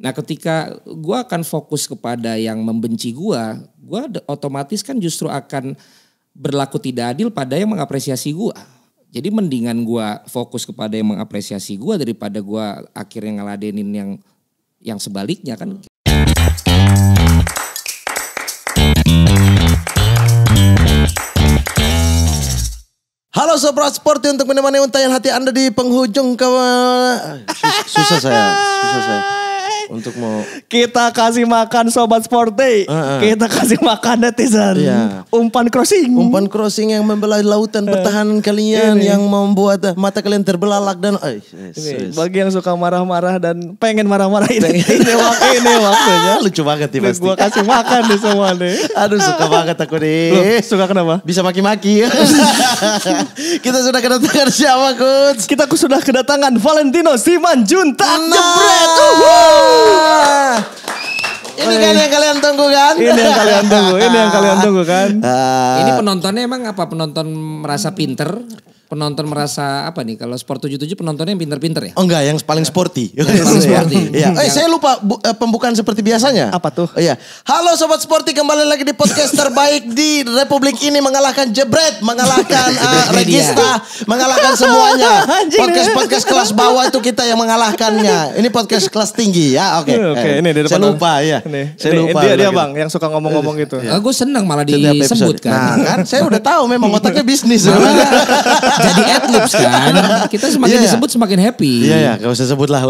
Nah ketika gue akan fokus kepada yang membenci gue, gue otomatis kan justru akan berlaku tidak adil pada yang mengapresiasi gue. Jadi mendingan gue fokus kepada yang mengapresiasi gue daripada gue akhirnya ngeladenin yang yang sebaliknya kan. Halo Sobat sporty untuk menemani untayan hati Anda di penghujung ke... Susah saya, susah saya untuk mau kita kasih makan sobat sporty, uh, uh. kita kasih makan netizen. Iya. Umpan crossing. Umpan crossing yang membelah lautan eh. pertahanan uh. kalian Ini. yang membuat eh, mata kalian terbelalak dan oh, yes, yes. bagi yang suka marah-marah dan pengen marah-marah ini. ini waktu ini waktunya. Ah, lucu banget nih pasti. Gue kasih makan nih semua nih. Aduh suka banget aku nih. suka kenapa? Bisa maki-maki. kita sudah kedatangan siapa, Coach? Kita sudah kedatangan Valentino Simanjuntak. Nah. Jebret. Uhuh. Ini kan yang kalian tunggu kan? Ini yang kalian tunggu, ini yang kalian tunggu kan? Uh, ini penontonnya emang apa? Penonton merasa pinter penonton merasa apa nih kalau sport 77 penontonnya yang pinter-pinter ya? Oh enggak, yang paling sporty. Yang paling iya. sporty. Iya. Eh saya lupa bu, eh, pembukaan seperti biasanya. Apa tuh? Iya. Halo sobat sporty kembali lagi di podcast terbaik di Republik ini mengalahkan Jebret, mengalahkan uh, eh, Regista, mengalahkan semuanya. Podcast-podcast kelas bawah itu kita yang mengalahkannya. Ini podcast kelas tinggi ya. Oke. Okay. Iya, oke, okay, eh, ini di depan. Saya lupa ya. Ini. Saya lupa. Dia dia Bang yang suka ngomong-ngomong gitu. Ya. Gue senang malah disebutkan. Nah, kan saya udah tahu memang otaknya bisnis. jadi adlibs kan. Kita semakin yeah. disebut semakin happy. Iya, yeah, yeah, gak usah sebut lah.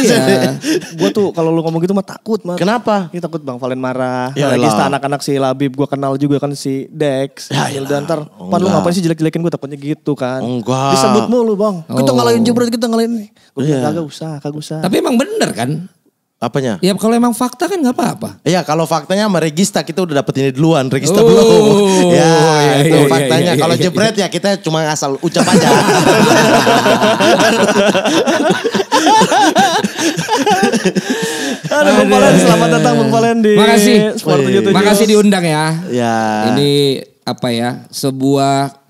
iya. gue tuh kalau lu ngomong gitu mah takut. Mah. Kenapa? Ini takut Bang Valen marah. Ya Lagi anak-anak si Labib, gue kenal juga kan si Dex. Ya Dan ntar, pan lu ngapain sih jelek-jelekin gue takutnya gitu kan. Enggak. Disebut mulu Bang. Oh. Kita ngalahin jebret, kita ngalahin. Gue yeah. kagak usah, kagak usah. Tapi emang bener kan? Apanya? Ya kalau emang fakta kan nggak apa-apa. Iya kalau faktanya sama Regista kita udah dapet ini duluan, Regista oh, belum. Iya, ya iya, itu iya, iya faktanya. Iya, kalau iya. jebret ya kita cuma asal ucap aja. Halo Bung selamat datang Bung Polen di Makasih. Sport 77. Makasih diundang ya. Ya. Ini apa ya, sebuah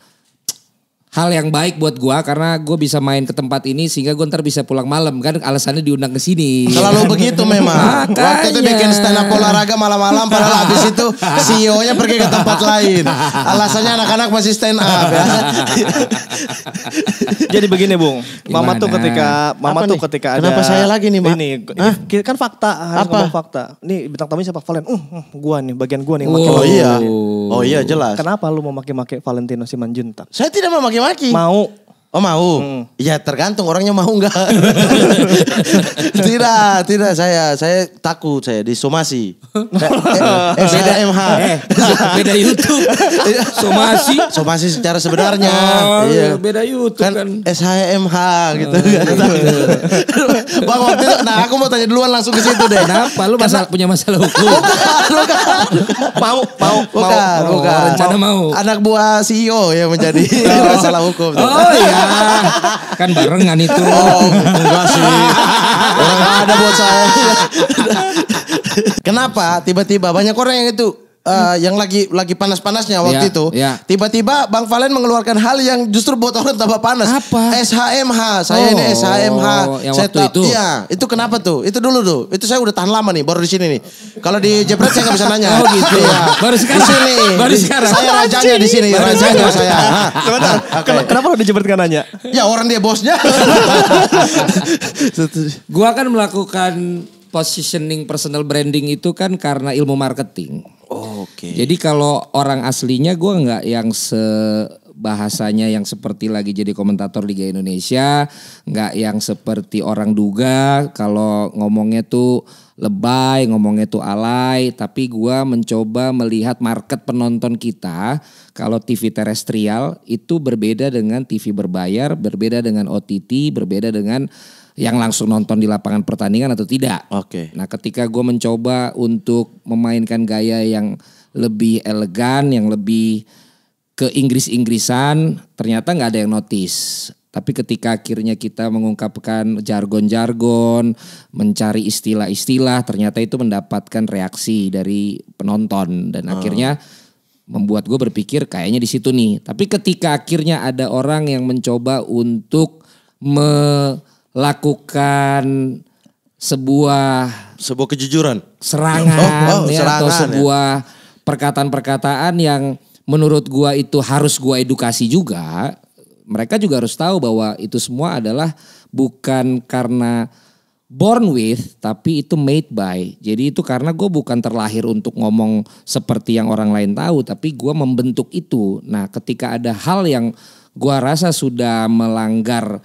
hal yang baik buat gua karena gua bisa main ke tempat ini sehingga gua ntar bisa pulang malam kan alasannya diundang ke sini. Selalu begitu memang. Makanya. Waktu itu bikin stand up olahraga malam-malam padahal habis itu CEO-nya pergi ke tempat lain. Alasannya anak-anak masih stand up ya. Jadi begini Bung, Mama tuh ketika Mama Apa tuh nih? ketika ada Kenapa saya lagi nih, Mak? Ini ini kan fakta, harus Apa? ngomong fakta. Nih bintang tamunya siapa? Valen. Uh, uh, gua nih, bagian gua nih oh. Iya. oh iya. Oh iya jelas. Kenapa lu mau maki-maki Valentino Simanjuntak? Saya tidak mau maki-maki 马奥。Oh mau? Hmm. Ya tergantung orangnya mau nggak. tidak, tidak saya saya takut saya disomasi. eh, eh, eh, MH. Eh, beda YouTube. somasi. Somasi secara sebenarnya. Oh, iya. iya beda YouTube kan. kan. SHMH gitu. Oh, iya, iya, Bang waktu itu, nah aku mau tanya duluan langsung ke situ deh. Kenapa? Lu masalah, punya masalah hukum? bukan, Mau, mau, bukan, mau. Oh, bukan, Rencana mau. Anak buah CEO yang menjadi masalah hukum. Oh iya kan barengan itu. Oh, enggak sih. Orang ada buat saya. Kenapa tiba-tiba banyak orang yang itu uh, yang lagi lagi panas-panasnya waktu yeah, itu. tiba Tiba-tiba Bang Valen mengeluarkan hal yang justru buat orang tambah panas. Apa? SHMH. Saya oh, ini SHMH. Yang saya waktu itu. Iya, itu kenapa tuh? Itu dulu tuh. Itu saya udah tahan lama nih baru di sini nih. Kalau di Jepret saya nggak bisa nanya. Oh gitu. ya. Baru sekarang. Di sini. Baru sekarang. Saya rajanya di sini, baru rajanya saya. Sebentar. Kenapa lo di Jepret nggak nanya? Ya orang dia bosnya. Gua akan melakukan positioning personal branding itu kan karena ilmu marketing. Oke. Okay. Jadi kalau orang aslinya gue nggak yang se bahasanya yang seperti lagi jadi komentator Liga Indonesia, nggak yang seperti orang duga kalau ngomongnya tuh lebay, ngomongnya tuh alay, tapi gue mencoba melihat market penonton kita kalau TV terestrial itu berbeda dengan TV berbayar, berbeda dengan OTT, berbeda dengan yang langsung nonton di lapangan pertandingan atau tidak. Oke. Okay. Nah, ketika gue mencoba untuk memainkan gaya yang lebih elegan, yang lebih ke Inggris-Inggrisan, ternyata nggak ada yang notice. Tapi ketika akhirnya kita mengungkapkan jargon-jargon, mencari istilah-istilah, ternyata itu mendapatkan reaksi dari penonton dan uh. akhirnya membuat gue berpikir kayaknya di situ nih. Tapi ketika akhirnya ada orang yang mencoba untuk me lakukan sebuah sebuah kejujuran, serangan, oh, oh, ya, serangan atau ya. sebuah ya. perkataan-perkataan yang menurut gua itu harus gua edukasi juga. Mereka juga harus tahu bahwa itu semua adalah bukan karena born with tapi itu made by. Jadi itu karena gue bukan terlahir untuk ngomong seperti yang orang lain tahu tapi gue membentuk itu. Nah ketika ada hal yang gue rasa sudah melanggar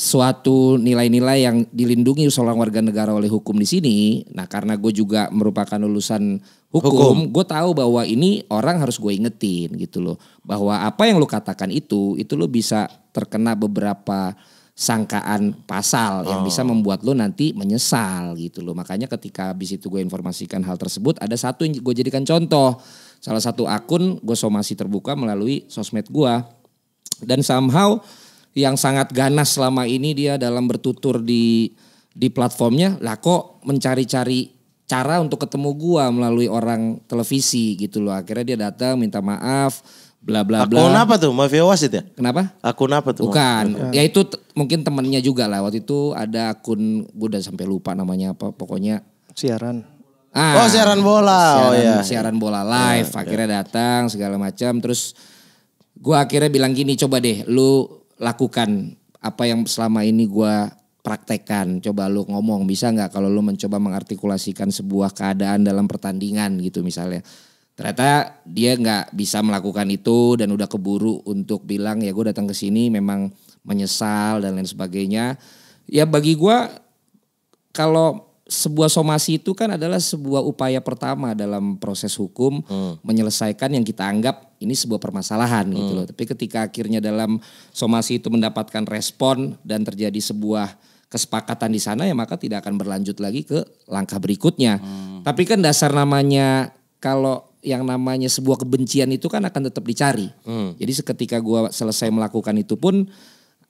suatu nilai-nilai yang dilindungi seorang warga negara oleh hukum di sini. Nah, karena gue juga merupakan lulusan hukum, hukum. gue tahu bahwa ini orang harus gue ingetin gitu loh, bahwa apa yang lo katakan itu, itu lo bisa terkena beberapa sangkaan pasal yang bisa oh. membuat lo nanti menyesal gitu loh. Makanya ketika habis itu gue informasikan hal tersebut, ada satu yang gue jadikan contoh. Salah satu akun gue somasi terbuka melalui sosmed gue. Dan somehow yang sangat ganas selama ini dia dalam bertutur di di platformnya lah kok mencari-cari cara untuk ketemu gua melalui orang televisi gitu loh akhirnya dia datang minta maaf bla bla bla Akun apa tuh mafia wasit ya? Kenapa? Akun apa tuh? Bukan, ya itu mungkin temennya juga lah waktu itu ada akun gua udah sampai lupa namanya apa pokoknya siaran. Ah, oh siaran bola, oh, siaran, oh iya. Siaran bola live, ya, akhirnya ya. datang segala macam terus gua akhirnya bilang gini coba deh lu lakukan apa yang selama ini gue praktekan. Coba lu ngomong bisa nggak kalau lu mencoba mengartikulasikan sebuah keadaan dalam pertandingan gitu misalnya. Ternyata dia nggak bisa melakukan itu dan udah keburu untuk bilang ya gue datang ke sini memang menyesal dan lain sebagainya. Ya bagi gue kalau sebuah somasi itu kan adalah sebuah upaya pertama dalam proses hukum hmm. menyelesaikan yang kita anggap ini sebuah permasalahan gitu hmm. gitu loh. Tapi ketika akhirnya dalam somasi itu mendapatkan respon dan terjadi sebuah kesepakatan di sana ya maka tidak akan berlanjut lagi ke langkah berikutnya. Hmm. Tapi kan dasar namanya kalau yang namanya sebuah kebencian itu kan akan tetap dicari. Hmm. Jadi seketika gue selesai melakukan itu pun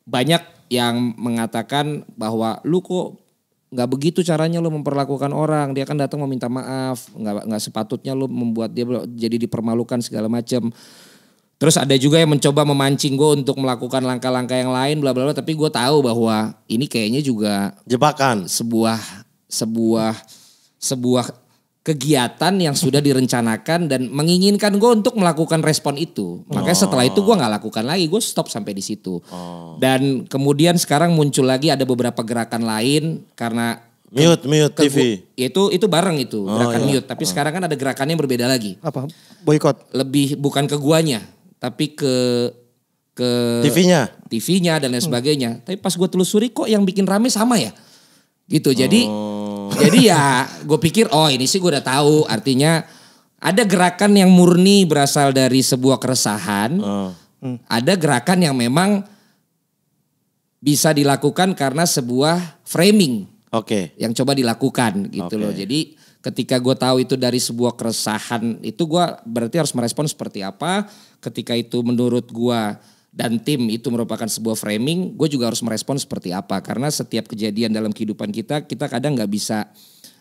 banyak yang mengatakan bahwa lu kok nggak begitu caranya lo memperlakukan orang dia kan datang meminta maaf nggak nggak sepatutnya lo membuat dia jadi dipermalukan segala macam terus ada juga yang mencoba memancing gue untuk melakukan langkah-langkah yang lain bla bla bla tapi gue tahu bahwa ini kayaknya juga jebakan sebuah sebuah sebuah kegiatan yang sudah direncanakan dan menginginkan gue untuk melakukan respon itu. Makanya oh. setelah itu gue nggak lakukan lagi, gue stop sampai di situ. Oh. Dan kemudian sekarang muncul lagi ada beberapa gerakan lain karena ke, mute mute ke, TV. Itu itu bareng itu oh, gerakan iya. mute. Tapi oh. sekarang kan ada gerakannya yang berbeda lagi. Apa? Boykot. Lebih bukan ke guanya, tapi ke ke TV-nya, TV-nya dan lain sebagainya. Hmm. Tapi pas gue telusuri kok yang bikin rame sama ya, gitu. Jadi oh jadi ya gue pikir oh ini sih gue udah tahu artinya ada gerakan yang murni berasal dari sebuah keresahan. Uh. Hmm. Ada gerakan yang memang bisa dilakukan karena sebuah framing. Oke. Okay. Yang coba dilakukan gitu okay. loh. Jadi ketika gue tahu itu dari sebuah keresahan itu gue berarti harus merespon seperti apa. Ketika itu menurut gue dan tim itu merupakan sebuah framing, gue juga harus merespon seperti apa karena setiap kejadian dalam kehidupan kita kita kadang nggak bisa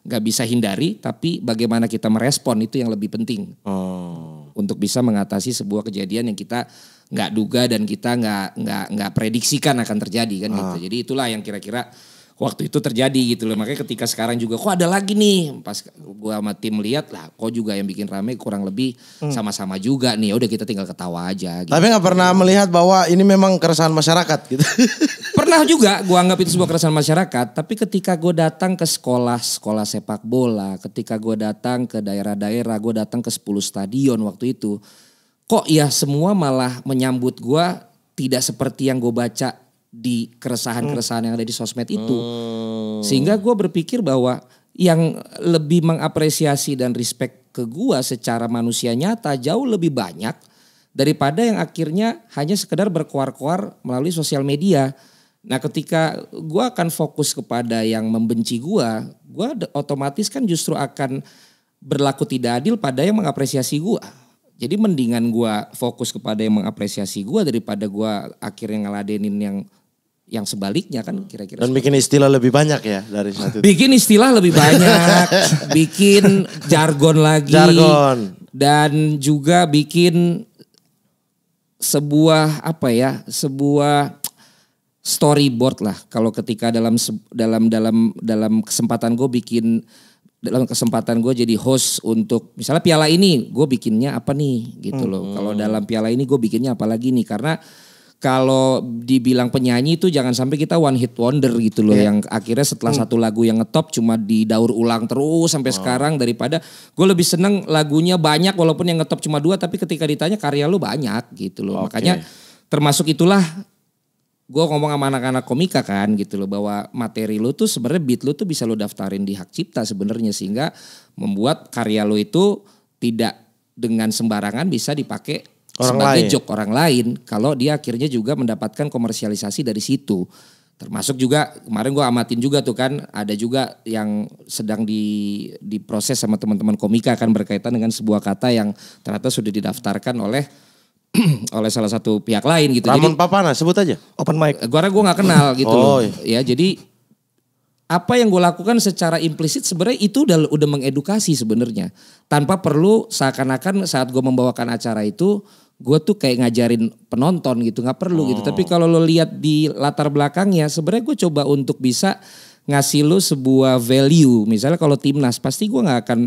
nggak bisa hindari, tapi bagaimana kita merespon itu yang lebih penting oh. untuk bisa mengatasi sebuah kejadian yang kita nggak duga dan kita nggak nggak nggak prediksikan akan terjadi kan gitu. ah. gitu. Jadi itulah yang kira-kira waktu itu terjadi gitu loh. Makanya ketika sekarang juga kok ada lagi nih pas gua sama tim lihat lah kok juga yang bikin rame kurang lebih hmm. sama-sama hmm. juga nih. Ya udah kita tinggal ketawa aja gitu. Tapi nggak pernah iya. melihat bahwa ini memang keresahan masyarakat gitu. pernah juga gua anggap itu sebuah keresahan masyarakat, tapi ketika gua datang ke sekolah-sekolah sepak bola, ketika gua datang ke daerah-daerah, gua datang ke 10 stadion waktu itu, kok ya semua malah menyambut gua tidak seperti yang gue baca di keresahan-keresahan yang ada di sosmed itu. Hmm. Sehingga gue berpikir bahwa yang lebih mengapresiasi dan respect ke gue secara manusia nyata jauh lebih banyak daripada yang akhirnya hanya sekedar berkuar-kuar melalui sosial media. Nah ketika gue akan fokus kepada yang membenci gue, gue otomatis kan justru akan berlaku tidak adil pada yang mengapresiasi gue. Jadi mendingan gue fokus kepada yang mengapresiasi gue daripada gue akhirnya ngeladenin yang yang sebaliknya kan kira-kira. Dan bikin istilah lebih banyak ya dari satu. Bikin istilah lebih banyak, bikin jargon lagi. Jargon. Dan juga bikin sebuah apa ya, sebuah storyboard lah kalau ketika dalam dalam dalam dalam kesempatan gue bikin dalam kesempatan gue jadi host untuk misalnya piala ini gue bikinnya apa nih gitu loh hmm. kalau dalam piala ini gue bikinnya apa lagi nih karena kalau dibilang penyanyi itu jangan sampai kita one hit wonder gitu loh yeah. yang akhirnya setelah hmm. satu lagu yang ngetop cuma didaur ulang terus sampai oh. sekarang daripada gue lebih seneng lagunya banyak walaupun yang ngetop cuma dua tapi ketika ditanya karya lu banyak gitu loh okay. makanya termasuk itulah gue ngomong sama anak-anak komika kan gitu loh bahwa materi lu tuh sebenarnya beat lu tuh bisa lu daftarin di hak cipta sebenarnya sehingga membuat karya lo itu tidak dengan sembarangan bisa dipakai orang sebagai lain. jok orang lain kalau dia akhirnya juga mendapatkan komersialisasi dari situ termasuk juga kemarin gue amatin juga tuh kan ada juga yang sedang di diproses sama teman-teman komika kan berkaitan dengan sebuah kata yang ternyata sudah didaftarkan oleh oleh salah satu pihak lain gitu. Ramon jadi, Papana sebut aja. Open mic. Eh, gua gue nggak kenal gitu. Oh, iya. Ya jadi apa yang gue lakukan secara implisit sebenarnya itu udah udah mengedukasi sebenarnya tanpa perlu seakan-akan saat gue membawakan acara itu gue tuh kayak ngajarin penonton gitu nggak perlu oh. gitu tapi oh. kalau lo lihat di latar belakangnya sebenarnya gue coba untuk bisa ngasih lo sebuah value misalnya kalau timnas pasti gue nggak akan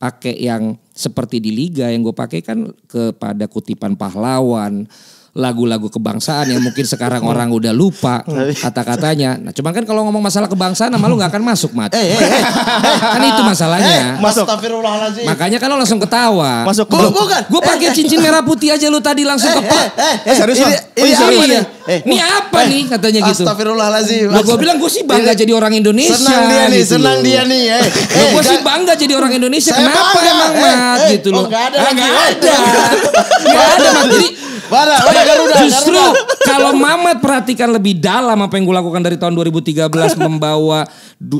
pakai yang seperti di liga yang gue pakai kan kepada kutipan pahlawan lagu-lagu kebangsaan yang mungkin sekarang orang udah lupa kata-katanya. Nah, cuman kan kalau ngomong masalah kebangsaan sama lu nggak akan masuk, Mat. Eh, eh, eh. kan itu masalahnya. Eh, masuk. Makanya kan lo langsung ketawa. Masuk. Gua, bukan. Gue eh, pakai eh. cincin merah putih aja lu tadi langsung eh, ke. Eh, eh, eh, serius, ini, ini, oh, ini, iya, iya. eh, ini apa nih katanya gitu. Astagfirullahalazim. gue bilang gue sih bangga jadi orang Indonesia. Senang dia nih, gitu senang dia nih. Eh, gue sih bangga jadi orang Indonesia. Kenapa emang, Mat? Gitu loh. Enggak oh, ada. Enggak ah, ada. Enggak ada, Mat. Jadi Mana? Mana oh, iya, Garuda? Justru kalau Mamat perhatikan lebih dalam apa yang gue lakukan dari tahun 2013 membawa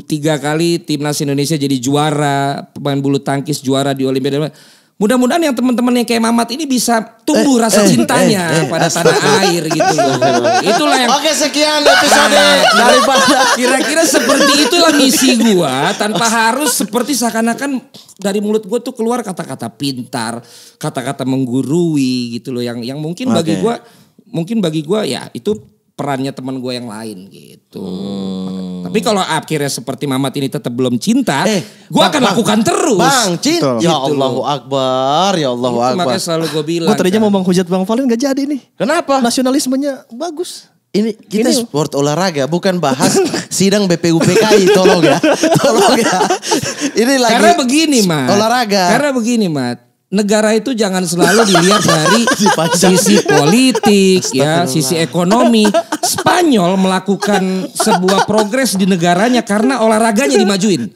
tiga kali timnas Indonesia jadi juara, pemain bulu tangkis juara di Olimpiade Mudah-mudahan yang teman-teman yang kayak Mamat ini bisa tumbuh eh, rasa eh, cintanya eh, eh, pada eh, tanah eh, eh. air gitu loh. Itulah yang Oke, sekian episode daripada kira-kira seperti itulah misi gua tanpa harus seperti seakan-akan dari mulut gue tuh keluar kata-kata pintar, kata-kata menggurui gitu loh yang yang mungkin okay. bagi gua mungkin bagi gua ya itu perannya teman gue yang lain gitu. Hmm. Tapi kalau akhirnya seperti Mamat ini tetap belum cinta, eh, gue akan bang, lakukan terus. Bang, cinta. Ya gitu. Allahu Akbar, ya Allahu Akbar. Makanya selalu gue bilang. Gue tadinya kan. mau menghujat Bang Valen gak jadi nih. Kenapa? Nasionalismenya bagus. Ini kita ini. sport olahraga bukan bahas sidang BPUPKI tolong ya. Tolong ya. Ini lagi Karena begini, Mat. Olahraga. Karena begini, Mat negara itu jangan selalu dilihat dari sisi politik ya, sisi ekonomi. Spanyol melakukan sebuah progres di negaranya karena olahraganya dimajuin.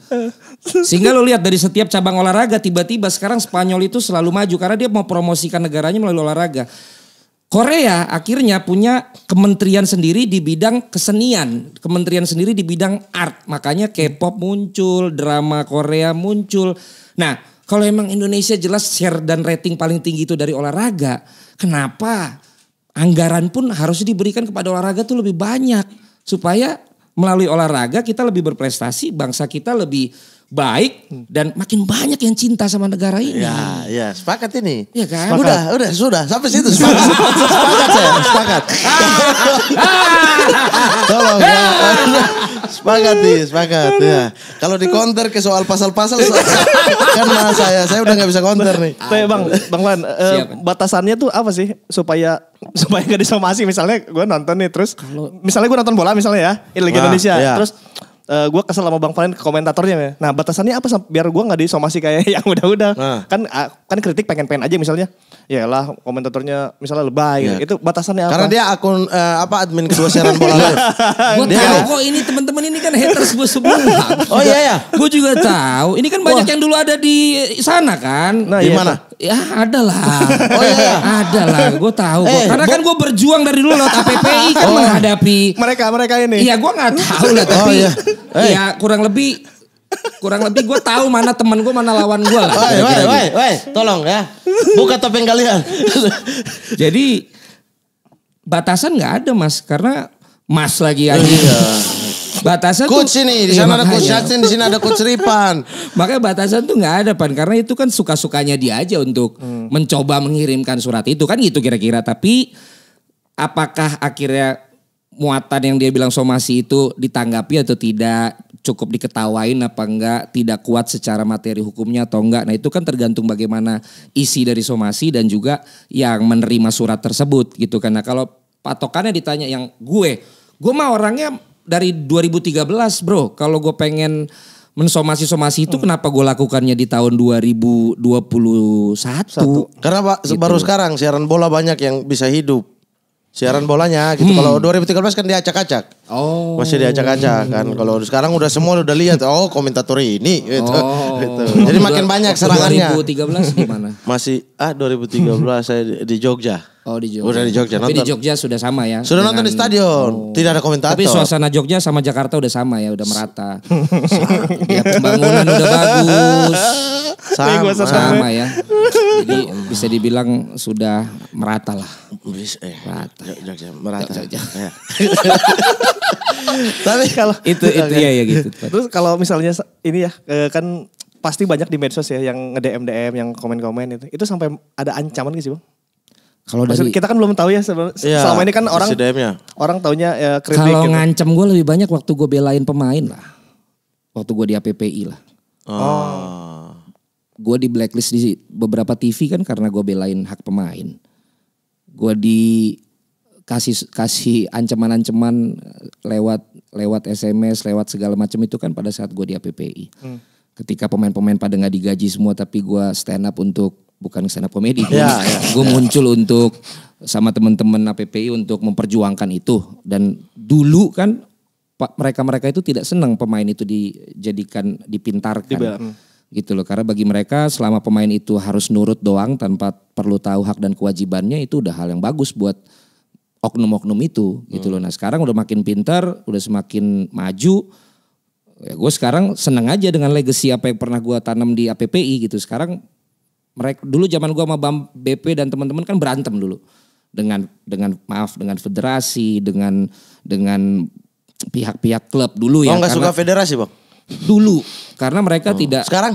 Sehingga lo lihat dari setiap cabang olahraga tiba-tiba sekarang Spanyol itu selalu maju karena dia mau promosikan negaranya melalui olahraga. Korea akhirnya punya kementerian sendiri di bidang kesenian, kementerian sendiri di bidang art. Makanya K-pop muncul, drama Korea muncul. Nah, kalau emang Indonesia jelas share dan rating paling tinggi itu dari olahraga, kenapa anggaran pun harus diberikan kepada olahraga tuh lebih banyak supaya melalui olahraga kita lebih berprestasi, bangsa kita lebih baik dan makin banyak yang cinta sama negara ini. Ya, ya, sepakat ini. ya kan? Sepakat. Udah, udah, sudah, sampai situ sepakat. sepakat saya, sepakat. Tolong. ya. sepakat nih, sepakat ya. Kalau di counter ke soal pasal-pasal karena saya saya udah gak bisa counter nih. Tapi Bang, Bang Wan, eh, batasannya tuh apa sih supaya supaya gak disomasi misalnya gue nonton nih terus Kalo... misalnya gue nonton bola misalnya ya, Liga ah, Indonesia. Iya. Terus uh, eh, gue kesel sama Bang Valen komentatornya ya. Nah batasannya apa biar gue nggak disomasi kayak yang udah-udah. Nah. Kan uh, kan kritik pengen-pengen aja misalnya ya lah komentatornya misalnya lebay ya. itu batasannya apa? Karena dia akun uh, apa admin kedua siaran bola lain. Iya. gue tahu kok ini teman-teman ini kan haters gue sebelumnya. oh iya ya. Gue juga tahu. Ini kan banyak Wah. yang dulu ada di sana kan. Nah, di iya. mana? Ya ada lah. oh iya. iya. Ada lah. Gue tahu. Eh, gua. Karena Karena kan gue berjuang dari dulu lewat APPI kan oh. menghadapi mereka mereka ini. Iya gue nggak tahu lah oh, tapi oh, iya. Hey. ya eh. kurang lebih kurang lebih gue tahu mana teman gue mana lawan gue lah. Woi, woi, woi, gitu. woi, tolong ya, buka topeng kalian. Jadi batasan nggak ada mas, karena mas lagi aja. Iya. Batasan coach tuh, ini, di sana ya, ada iya, coach Yasin, di sini ada coach Ripan. Makanya batasan tuh nggak ada pan, karena itu kan suka sukanya dia aja untuk hmm. mencoba mengirimkan surat itu kan gitu kira-kira. Tapi apakah akhirnya muatan yang dia bilang somasi itu ditanggapi atau tidak cukup diketawain apa enggak, tidak kuat secara materi hukumnya atau enggak. Nah itu kan tergantung bagaimana isi dari somasi dan juga yang menerima surat tersebut gitu. kan. Nah kalau patokannya ditanya yang gue, gue mah orangnya dari 2013 bro, kalau gue pengen mensomasi-somasi itu hmm. kenapa gue lakukannya di tahun 2021? Satu. Karena pak, gitu. baru sekarang siaran bola banyak yang bisa hidup siaran bolanya gitu. Hmm. Kalau 2013 kan diacak-acak. Oh. Masih diacak-acak kan. Kalau sekarang udah semua udah lihat oh komentator ini gitu. Oh. gitu. Jadi makin banyak serangannya. 2013 gimana? Masih ah 2013 saya di Jogja. Oh di Jogja. Udah di Jogja Tapi nonton. di Jogja sudah sama ya. Sudah dengan, nonton di stadion. Oh. Tidak ada komentar. Tapi suasana Jogja sama Jakarta udah sama ya, udah merata. ya, pembangunan udah bagus. Sama. sama ya. Jadi bisa dibilang sudah merata lah. Eh, merata. Jogja, merata. Jogja. Iya. Tapi kalau itu itu ya ya gitu. Terus kalau misalnya ini ya eh, kan pasti banyak di medsos ya yang nge-DM DM yang komen-komen itu. Itu sampai ada ancaman gak sih, Bang? Kalau dari kita kan belum tahu ya iya, selama, ya, ini kan orang orang taunya ya, kritik. Kalau gitu. ngancem gue lebih banyak waktu gue belain pemain lah, waktu gue di APPI lah. Oh. Gue di blacklist di beberapa TV kan karena gue belain hak pemain. Gue di kasih kasih ancaman-ancaman eh, lewat lewat SMS, lewat segala macam itu kan pada saat gue di APPI. Hmm. Ketika pemain-pemain pada nggak digaji semua tapi gue stand up untuk bukan stand up komedi. Ya, ya. gue ya. muncul untuk sama teman-teman APPI untuk memperjuangkan itu dan dulu kan mereka-mereka itu tidak senang pemain itu dijadikan dipintarkan. Di hmm. Gitu loh, karena bagi mereka selama pemain itu harus nurut doang tanpa perlu tahu hak dan kewajibannya itu udah hal yang bagus buat oknum-oknum itu gitu hmm. gitu loh. Nah, sekarang udah makin pintar, udah semakin maju, ya gue sekarang seneng aja dengan legacy apa yang pernah gue tanam di APPI gitu. Sekarang mereka dulu zaman gua sama Bam, BP dan teman-teman kan berantem dulu dengan dengan maaf dengan federasi dengan dengan pihak-pihak klub dulu oh, ya. Oh nggak suka federasi bang? Dulu karena mereka oh. tidak. Sekarang?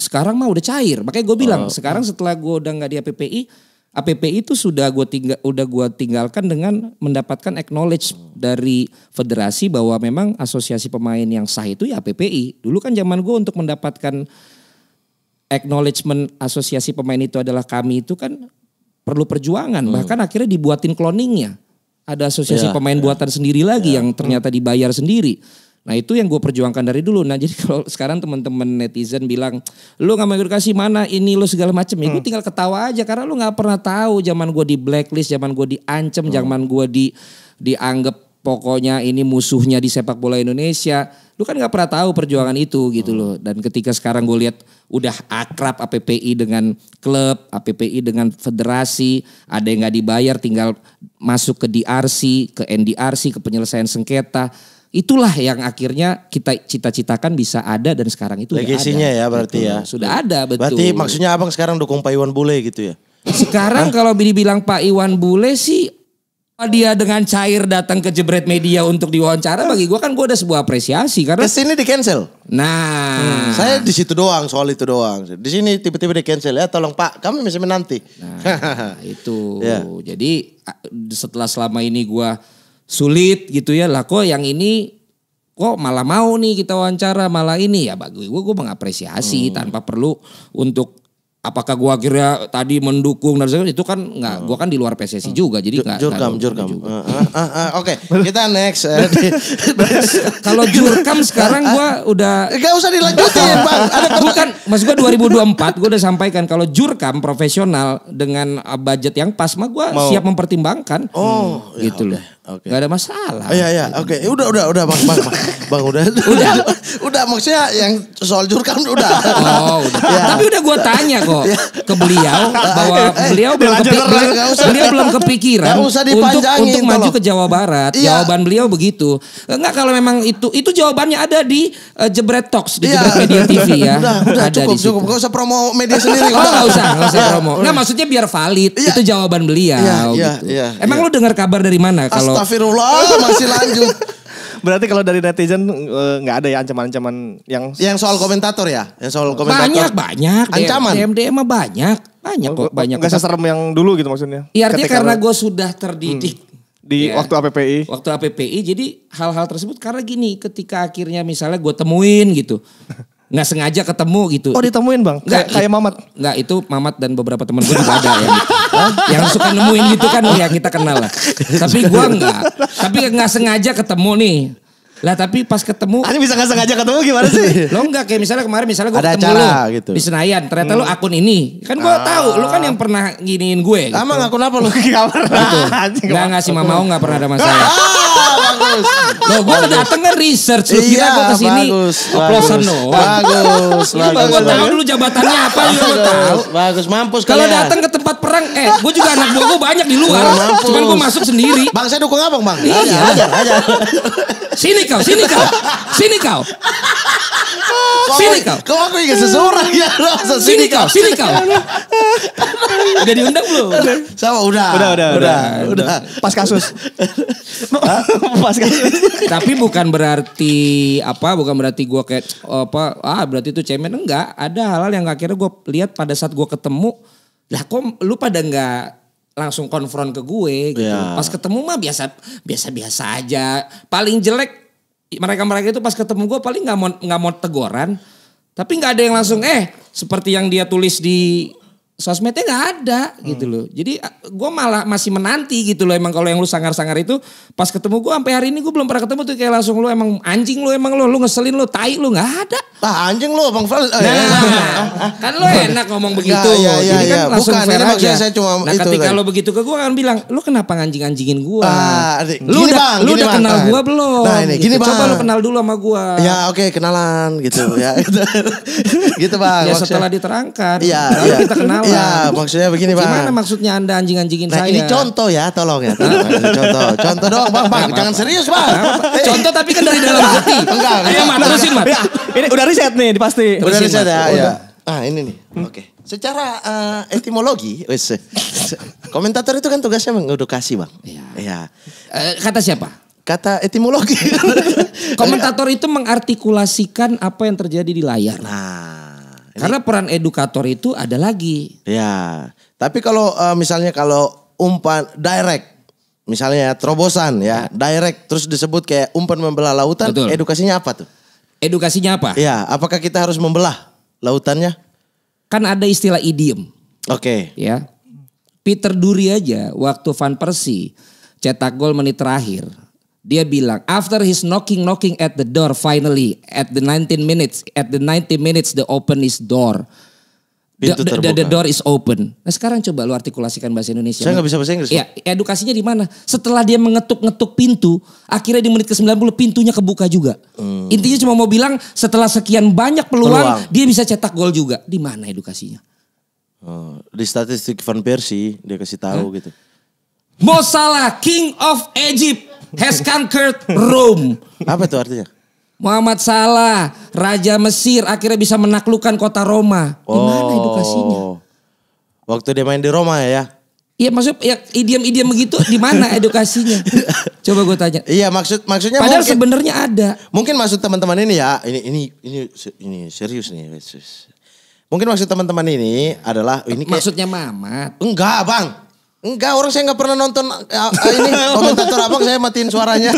Sekarang mah udah cair. Makanya gue bilang oh. sekarang setelah gue udah nggak di APPI, APPI itu sudah gue tinggal udah gue tinggalkan dengan mendapatkan acknowledge dari federasi bahwa memang asosiasi pemain yang sah itu ya APPI. Dulu kan zaman gue untuk mendapatkan acknowledgement asosiasi pemain itu adalah kami itu kan perlu perjuangan. Hmm. Bahkan akhirnya dibuatin cloningnya. Ada asosiasi yeah, pemain yeah. buatan sendiri lagi yeah. yang ternyata dibayar sendiri. Nah itu yang gue perjuangkan dari dulu. Nah jadi kalau sekarang teman-teman netizen bilang, lu gak mau edukasi mana ini lu segala macem. Ya gue hmm. tinggal ketawa aja karena lu gak pernah tahu zaman gue di blacklist, zaman gue diancem, hmm. zaman gue di dianggap pokoknya ini musuhnya di sepak bola Indonesia lu kan nggak pernah tahu perjuangan itu gitu hmm. loh. Dan ketika sekarang gue lihat udah akrab APPI dengan klub, APPI dengan federasi, ada yang nggak dibayar tinggal masuk ke DRC, ke NDRC, ke penyelesaian sengketa. Itulah yang akhirnya kita cita-citakan bisa ada dan sekarang itu Legasinya ya, ada. ya berarti betul. ya. Sudah ada betul. Berarti maksudnya abang sekarang dukung Pak Iwan Bule gitu ya? Sekarang kalau dibilang Pak Iwan Bule sih dia dengan cair datang ke Jebret Media untuk diwawancara bagi gue kan gue ada sebuah apresiasi karena di sini di cancel. Nah, hmm, saya di situ doang soal itu doang. Di sini tiba-tiba di cancel ya tolong Pak, kami masih menanti. Nah, itu. Yeah. Jadi setelah selama ini gue sulit gitu ya lah kok yang ini kok malah mau nih kita wawancara malah ini ya bagi gue gue mengapresiasi hmm. tanpa perlu untuk apakah gua akhirnya tadi mendukung dan sebagainya itu kan nggak hmm. gua kan di luar PSSI hmm. juga jadi nggak jurkam jurkam ah, ah, ah, oke kita next eh, kalau jurkam sekarang gua udah Gak usah dilanjutin bang ada bukan maksud gua 2024 gua udah sampaikan kalau jurkam profesional dengan uh, budget yang pas mah gua siap mempertimbangkan oh hmm, ya, gitu loh Okay. Gak ada masalah. Oh, iya iya. Oke, ya udah udah udah Bang Bang. bang udah. udah. udah maksudnya yang soal jurkam udah. Oh, udah. Ya. Tapi udah gue tanya kok iya. ke beliau iya. bahwa eh, beliau belum kepikiran. Beliau belum kepikiran usah untuk untuk maju ke Jawa Barat. Iya. Jawaban beliau begitu. Enggak kalau memang itu itu jawabannya ada di uh, Jebret Talks di iya. Media TV ya. Udah, udah ada cukup cukup. Gak usah promo media sendiri. Oh, gak usah, gak usah iya. promo. Enggak maksudnya biar valid. Itu jawaban beliau Iya, iya, gitu. Emang lu dengar kabar dari mana kalau Astagfirullah masih lanjut. Berarti kalau dari netizen eh, nggak uh, ada ya ancaman-ancaman yang yang soal komentator ya, yang soal komentator. Banyak banyak. Ancaman. DM DM mah banyak. Banyak kok, banyak. Gak seserem yang dulu gitu maksudnya. Iya artinya Ketika karena gue sudah terdidik. Hmm di ya. waktu APPI. Waktu APPI jadi hal-hal tersebut karena gini ketika akhirnya misalnya gue temuin gitu. nggak sengaja ketemu gitu. Oh ditemuin bang? Nggak, kayak Mamat? Nggak itu Mamat dan beberapa teman gue juga ada yang, gitu. yang suka nemuin gitu kan oh ya kita kenal lah. Tapi gue nggak. Tapi nggak sengaja ketemu nih. Lah tapi pas ketemu Ini bisa gak sengaja ketemu gimana sih? lo enggak kayak misalnya kemarin misalnya gue ketemu acara, lo gitu. di Senayan. Ternyata hmm. lo akun ini. Kan gue ah. tahu lo kan yang pernah giniin gue. Gitu. Emang akun apa lo? Kamar. Gitu. nggak ngasih mamau nggak pernah ada masalah. Ah, bagus. Loh, gue dateng kan research. Lu kira iya, gue kesini oplosan bagus, Bagus, bagus. Gue tahu dulu jabatannya apa, lu tau. Bagus, mampus kalian. Kalau dateng ke tempat perang, eh, gue juga anak buah gue banyak di luar. Iya, Cuman gue masuk sendiri. Bang, saya dukung abang, bang. Iya, ajar, ajar. Sini kau, sini kau, sini kau kau, sini kau. Kau aku ingat seseorang ya. Sini kau, sini kau. udah diundang belum? Sama udah. Udah, udah, udah. Udah. Pas kasus. Pas kasus. Tapi bukan berarti apa? Bukan berarti gue kayak apa? Ah berarti itu cemen enggak? Ada hal-hal yang akhirnya gue lihat pada saat gue ketemu. Lah kok lu pada enggak langsung konfront ke gue gitu. Yeah. Pas ketemu mah biasa biasa-biasa aja. Paling jelek mereka-mereka itu pas ketemu gue paling nggak mau nggak mau teguran, tapi nggak ada yang langsung eh seperti yang dia tulis di sosmednya nggak ada gitu hmm. gitu loh. Jadi eh, gue malah masih menanti gitu loh. Emang kalau yang lu sangar-sangar itu pas ketemu gue sampai hari ini gue belum pernah ketemu tuh kayak langsung lu emang anjing lu emang lu lu ngeselin lu tai lu nggak ada. Tah anjing lu bang Fal. Nah, eh, eh, kan lu enak ngomong iya, begitu. Ya, ya, ya, Jadi iya, kan ya. langsung Bukan, fair aja. Saya cuma nah itu, ketika lu begitu ke gue kan bilang lu kenapa nganjing-anjingin gue? Uh, ah, lu udah bang, lu udah kenal gue belum? Nah ini gini gitu. Coba lu kenal dulu sama gue. Ya oke okay, kenalan gitu ya. gitu bang. Ya setelah diterangkan. Iya. iya. Kita kenal. Iya, maksudnya begini Pak. Gimana maksudnya Anda anjing-anjingin nah, saya? ini contoh ya, tolong ya. Nah, contoh, contoh doang Bang, Bang. Jangan serius Bang. Nah, eh. contoh tapi kan dari dalam hati. Enggak, Ayo iya, Mat, terusin Mat. ini udah riset nih, dipasti. Udah riset ya, ya. Ah ini nih, oke. Secara uh, etimologi, wis, komentator itu kan tugasnya mengedukasi bang. Iya. Ya. Uh, kata siapa? Kata etimologi. komentator itu mengartikulasikan apa yang terjadi di layar. Nah. Karena peran edukator itu ada lagi. Ya, tapi kalau uh, misalnya kalau umpan direct, misalnya terobosan ya, ya, direct terus disebut kayak umpan membelah lautan, Betul. edukasinya apa tuh? Edukasinya apa? Ya, apakah kita harus membelah lautannya? Kan ada istilah idiom. Oke. Okay. Ya, Peter Duri aja waktu Van Persie cetak gol menit terakhir dia bilang, after his knocking knocking at the door finally at the 19 minutes, at the 90 minutes the open is door. Pintu the, the, the door is open. Nah sekarang coba lu artikulasikan bahasa Indonesia. Saya nggak bisa bahasa Inggris. Ya, ya edukasinya di mana? Setelah dia mengetuk-ngetuk pintu, akhirnya di menit ke-90 pintunya kebuka juga. Hmm. Intinya cuma mau bilang setelah sekian banyak peluang, peluang. dia bisa cetak gol juga. Di mana edukasinya? Oh, di statistik Van Persie dia kasih tahu huh? gitu. Mo Salah, King of Egypt has conquered Rome. Apa itu artinya? Muhammad Salah, Raja Mesir akhirnya bisa menaklukkan kota Roma. Oh. Gimana edukasinya? Waktu dia main di Roma ya, ya? Iya maksud ya idiom-idiom begitu di mana edukasinya? Coba gue tanya. Iya maksud maksudnya Padahal sebenarnya ada. Mungkin maksud teman-teman ini ya, ini ini ini ini serius nih. Serius. Mungkin maksud teman-teman ini adalah ini kayak, Maksudnya Mamat. Enggak, Bang. Enggak, orang saya enggak pernah nonton uh, ini komentator apa? saya matiin suaranya.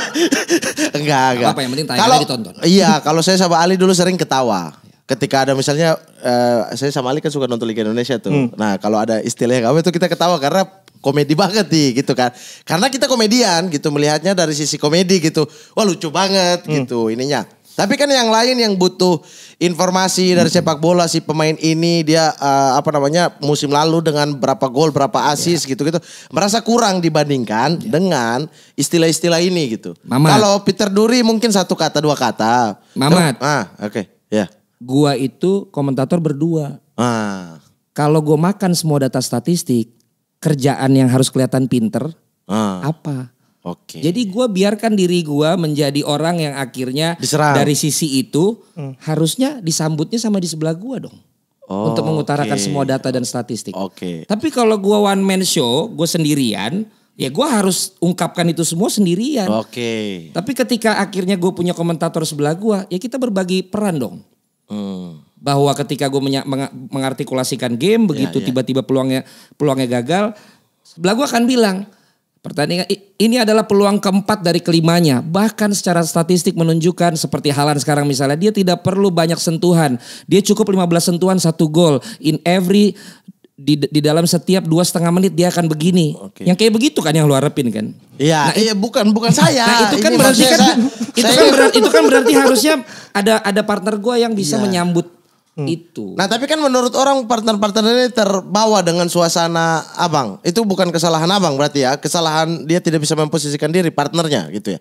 enggak, enggak. Apa yang penting kalau ditonton. Iya, kalau saya sama Ali dulu sering ketawa. Ketika ada misalnya uh, saya sama Ali kan suka nonton Liga Indonesia tuh. Hmm. Nah, kalau ada istilahnya kamu itu kita ketawa karena komedi banget nih gitu kan. Karena kita komedian gitu melihatnya dari sisi komedi gitu. Wah, lucu banget hmm. gitu ininya. Tapi kan yang lain yang butuh informasi dari hmm. sepak bola si pemain ini dia uh, apa namanya musim lalu dengan berapa gol, berapa asis iya. gitu-gitu merasa kurang dibandingkan yeah. dengan istilah-istilah ini gitu. Kalau Peter Duri mungkin satu kata dua kata. Mamat. Ah, oke. Okay. Ya. Yeah. Gua itu komentator berdua. Ah. Kalau gue makan semua data statistik, kerjaan yang harus kelihatan pinter, ah. apa? Oke. Okay. Jadi gue biarkan diri gue menjadi orang yang akhirnya Diserang. dari sisi itu hmm. harusnya disambutnya sama di sebelah gue dong. Oh, untuk mengutarakan okay. semua data dan statistik. Oke. Okay. Tapi kalau gue one man show, gue sendirian, ya gue harus ungkapkan itu semua sendirian. Oke. Okay. Tapi ketika akhirnya gue punya komentator sebelah gue, ya kita berbagi peran dong. Hmm bahwa ketika gue mengartikulasikan game ya, begitu ya. tiba-tiba ya, ya. peluangnya peluangnya gagal sebelah gue akan bilang Pertandingan ini adalah peluang keempat dari kelimanya. Bahkan secara statistik menunjukkan seperti Halan sekarang misalnya dia tidak perlu banyak sentuhan. Dia cukup 15 sentuhan satu gol in every di, di dalam setiap dua setengah menit dia akan begini. Okay. Yang kayak begitu kan yang lu harapin kan? Iya. Nah, iya bukan bukan nah, saya. Nah, itu kan berarti kan saya, itu kan saya, kan berarti, itu kan berarti harusnya ada ada partner gua yang bisa iya. menyambut Hmm. Itu. Nah tapi kan menurut orang partner partner ini terbawa dengan suasana abang. Itu bukan kesalahan abang berarti ya. Kesalahan dia tidak bisa memposisikan diri partnernya gitu ya.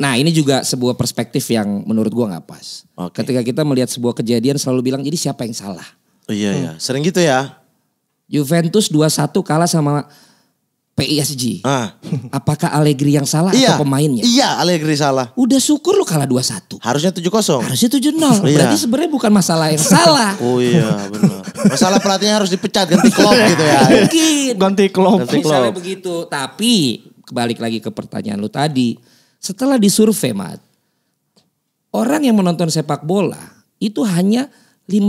Nah ini juga sebuah perspektif yang menurut gua gak pas. Okay. Ketika kita melihat sebuah kejadian selalu bilang jadi siapa yang salah. Oh, Iya hmm. iya sering gitu ya. Juventus 2-1 kalah sama PISG. Ah. Apakah Allegri yang salah iya, atau pemainnya? Iya, Allegri salah. Udah syukur lu kalah 2-1. Harusnya 7-0. Harusnya 7-0. Iya. Berarti iya. sebenarnya bukan masalah yang salah. oh iya, benar. Masalah pelatihnya harus dipecat ganti klub gitu ya. Mungkin. Ganti klub. Ganti klub. Misalnya begitu. Tapi balik lagi ke pertanyaan lu tadi. Setelah disurvei, Mat. Orang yang menonton sepak bola itu hanya 15%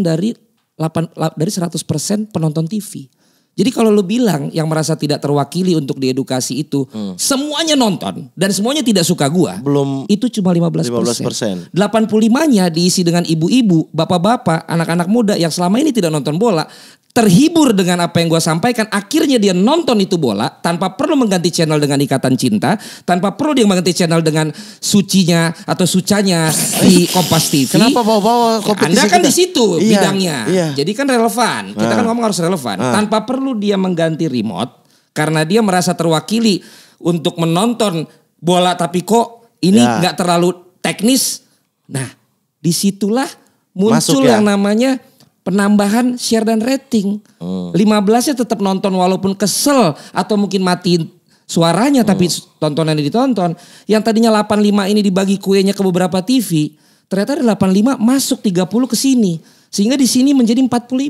dari 8, dari 100% penonton TV. Jadi kalau lu bilang yang merasa tidak terwakili untuk diedukasi itu hmm. semuanya nonton dan semuanya tidak suka gua. Belum itu cuma 15%. 15%. 85-nya diisi dengan ibu-ibu, bapak-bapak, anak-anak muda yang selama ini tidak nonton bola terhibur dengan apa yang gue sampaikan, akhirnya dia nonton itu bola tanpa perlu mengganti channel dengan ikatan cinta, tanpa perlu dia mengganti channel dengan sucinya atau sucanya di Kompas TV. Kenapa bawa-bawa kompetisi? Anda kan kita? di situ iya, bidangnya, iya. jadi kan relevan. Kita kan ah. kan ngomong harus relevan. Ah. Tanpa perlu dia mengganti remote karena dia merasa terwakili untuk menonton bola tapi kok ini ya. nggak terlalu teknis. Nah, disitulah muncul Masuk ya. yang namanya penambahan share dan rating. Hmm. belasnya tetap nonton walaupun kesel atau mungkin mati suaranya hmm. tapi tontonan ditonton. Yang tadinya 85 ini dibagi kuenya ke beberapa TV, ternyata ada 85 masuk 30 ke sini. Sehingga di sini menjadi 45. Oke.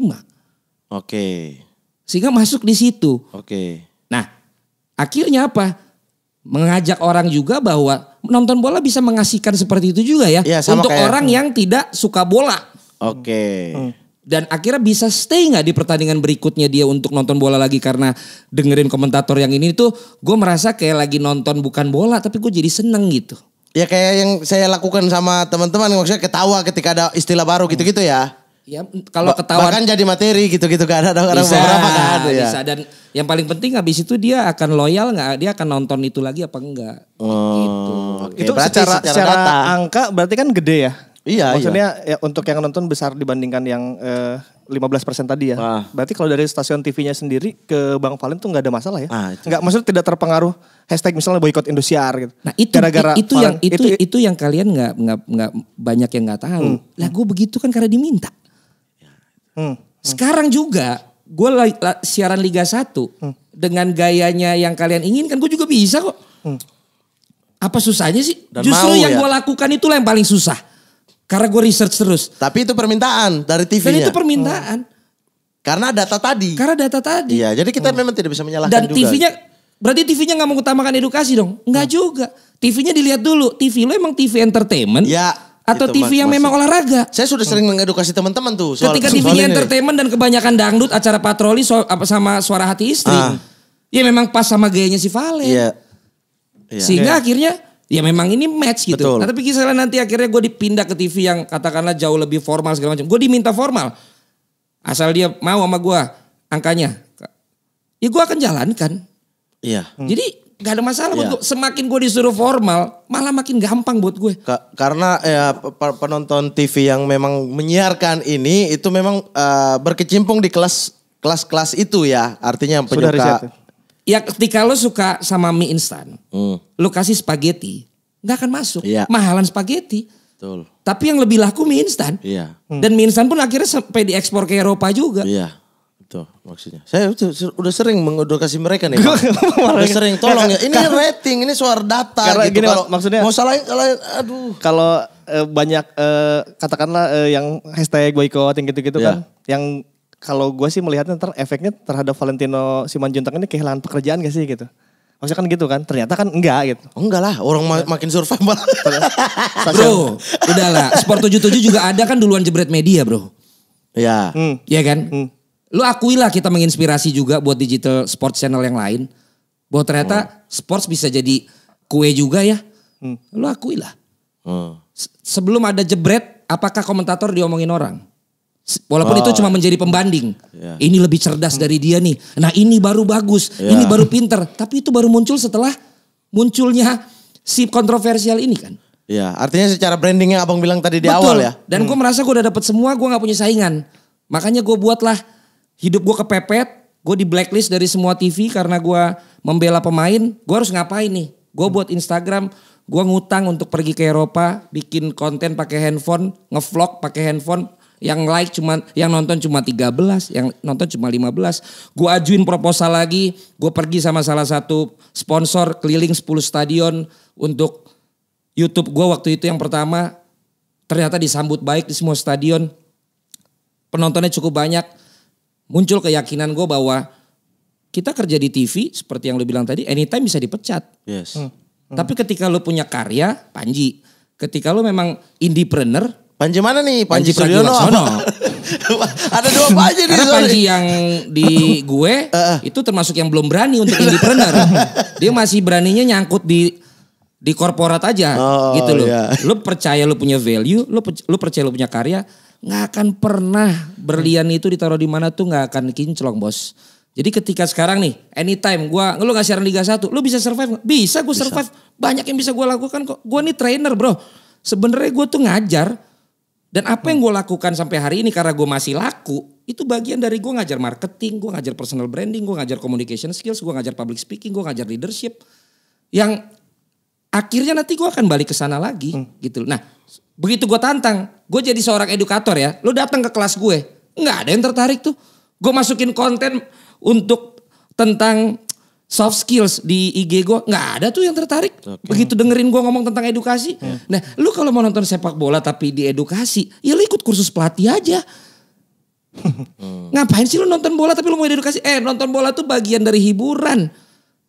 Okay. Sehingga masuk di situ. Oke. Okay. Nah, akhirnya apa? Mengajak orang juga bahwa nonton bola bisa mengasihkan seperti itu juga ya, ya untuk kayak, orang yang tidak suka bola. Oke. Okay. Hmm dan akhirnya bisa stay nggak di pertandingan berikutnya dia untuk nonton bola lagi karena dengerin komentator yang ini tuh gue merasa kayak lagi nonton bukan bola tapi gue jadi seneng gitu. Ya kayak yang saya lakukan sama teman-teman maksudnya ketawa ketika ada istilah baru gitu-gitu ya. Ya kalau ba ketawa bahkan jadi materi gitu-gitu kan ada orang bisa, beberapa kan ya. Bisa iya. dan yang paling penting habis itu dia akan loyal nggak dia akan nonton itu lagi apa enggak. Oh, gitu. Okay. Itu secara, secara, secara angka berarti kan gede ya Iya, iya, Maksudnya iya. Ya, untuk yang nonton besar dibandingkan yang eh, 15% tadi ya. Ah. Berarti kalau dari stasiun TV-nya sendiri ke Bang Valen tuh nggak ada masalah ya? Ah, nggak maksudnya tidak terpengaruh hashtag misalnya boykot Indosiar gitu. Nah, itu Gara-gara itu, yang itu, itu itu yang kalian nggak nggak nggak banyak yang nggak tahu. Hmm. Lah gue begitu kan karena diminta. Ya, hmm. Sekarang juga gue la, la, siaran Liga 1 hmm. dengan gayanya yang kalian inginkan gue juga bisa kok. Hmm. Apa susahnya sih? Dan Justru yang ya. gue lakukan itulah yang paling susah karena gue research terus. Tapi itu permintaan dari TV-nya. Dan ya? itu permintaan. Oh. Karena data tadi. Karena data tadi. Iya, jadi kita oh. memang tidak bisa menyalahkan Dan juga. Dan TV-nya berarti TV-nya nggak mengutamakan edukasi dong? Nggak hmm. juga. TV-nya dilihat dulu. TV lo emang TV entertainment? Ya. Atau TV yang yang memang olahraga. Saya sudah sering mengedukasi teman-teman tuh. Soal Ketika TV-nya entertainment dan kebanyakan dangdut, acara patroli so, apa sama suara hati istri. Ah. Ya memang pas sama gayanya si Vale. Iya. Ya. Sehingga yeah. akhirnya Ya memang ini match gitu. Betul. Nah, tapi kisahnya nanti akhirnya gue dipindah ke TV yang katakanlah jauh lebih formal segala macam. Gue diminta formal. Asal dia mau sama gue angkanya. Ya gue akan jalankan. Iya. Hmm. Jadi gak ada masalah yeah. Semakin gue disuruh formal, malah makin gampang buat gue. Ka karena ya penonton TV yang memang menyiarkan ini itu memang uh, berkecimpung di kelas kelas-kelas itu ya. Artinya yang penyuka Ya ketika lo suka sama mie instan, hmm. lo kasih spaghetti, nggak akan masuk. Ya. Mahalan spaghetti. Betul. Tapi yang lebih laku mie instan. Iya. Hmm. Dan mie instan pun akhirnya sampai diekspor ke Eropa juga. Iya. Tuh maksudnya. Saya udah sering mengedukasi mereka nih. udah sering tolong ya. Ini rating, ini suara data Karena gitu. Gini, kalau maksudnya. Mau salahin, salahin aduh. Kalau eh, banyak eh, katakanlah eh, yang hashtag boycott yang gitu-gitu yeah. kan. Yang kalau gue sih melihatnya ntar efeknya terhadap Valentino Simanjuntak ini kehilangan pekerjaan gak sih gitu? Maksudnya kan gitu kan, ternyata kan enggak gitu. Oh, enggak lah, orang ma makin malah. bro, udahlah. Sport 77 juga ada kan duluan jebret media bro. Iya. Hmm. Iya kan? Hmm. Lu lah kita menginspirasi juga buat digital sports channel yang lain. Bahwa ternyata hmm. sports bisa jadi kue juga ya. Hmm. Lu akuilah. Hmm. sebelum ada jebret, apakah komentator diomongin orang? Walaupun oh. itu ah. cuma menjadi pembanding. Yeah. Ini lebih cerdas dari dia nih. Nah ini baru bagus, yeah. ini baru pinter. Tapi itu baru muncul setelah munculnya si kontroversial ini kan. Iya, artinya secara branding yang abang bilang tadi di Betul. awal ya. Dan hmm. gue merasa gue udah dapet semua, gue gak punya saingan. Makanya gue buatlah hidup gue kepepet, gue di blacklist dari semua TV karena gue membela pemain. Gue harus ngapain nih? Gue buat Instagram, gue ngutang untuk pergi ke Eropa, bikin konten pakai handphone, ngevlog pakai handphone yang like cuma yang nonton cuma 13, yang nonton cuma 15. Gue ajuin proposal lagi, gue pergi sama salah satu sponsor keliling 10 stadion untuk YouTube gue waktu itu yang pertama ternyata disambut baik di semua stadion. Penontonnya cukup banyak. Muncul keyakinan gue bahwa kita kerja di TV seperti yang lu bilang tadi anytime bisa dipecat. Yes. Hmm. hmm. Tapi ketika lu punya karya, Panji, ketika lu memang entrepreneur, Panji mana nih? Panji, Panji Pragiwaksono. Ada dua Panji nih. Karena Panji yang di gue itu termasuk yang belum berani untuk benar Dia masih beraninya nyangkut di di korporat aja oh, gitu loh. Yeah. Lu percaya lu punya value, lu lu percaya lu punya karya, nggak akan pernah berlian itu ditaruh di mana tuh nggak akan kinclong, Bos. Jadi ketika sekarang nih, anytime gue lu gak siaran Liga 1, lu bisa survive? Bisa gue survive. Banyak yang bisa gue lakukan kok. Gue nih trainer, Bro. Sebenarnya gue tuh ngajar, dan apa yang hmm. gue lakukan sampai hari ini karena gue masih laku, itu bagian dari gue ngajar marketing, gue ngajar personal branding, gue ngajar communication skills, gue ngajar public speaking, gue ngajar leadership. Yang akhirnya nanti gue akan balik ke sana lagi hmm. gitu. Nah begitu gue tantang, gue jadi seorang edukator ya. Lo datang ke kelas gue, nggak ada yang tertarik tuh. Gue masukin konten untuk tentang soft skills di IG gue nggak ada tuh yang tertarik. Okay. Begitu dengerin gue ngomong tentang edukasi, hmm. nah lu kalau mau nonton sepak bola tapi di edukasi, ya lu ikut kursus pelatih aja. Hmm. Ngapain sih lu nonton bola tapi lu mau edukasi? Eh nonton bola tuh bagian dari hiburan.